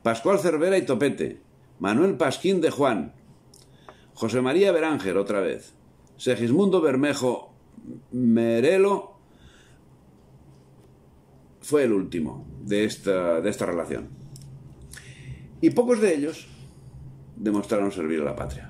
Pascual Cervera y Topete, Manuel Pasquín de Juan, José María Beranger otra vez, Segismundo Bermejo Merelo fue el último de esta, de esta relación. Y pocos de ellos demostraron servir a la patria.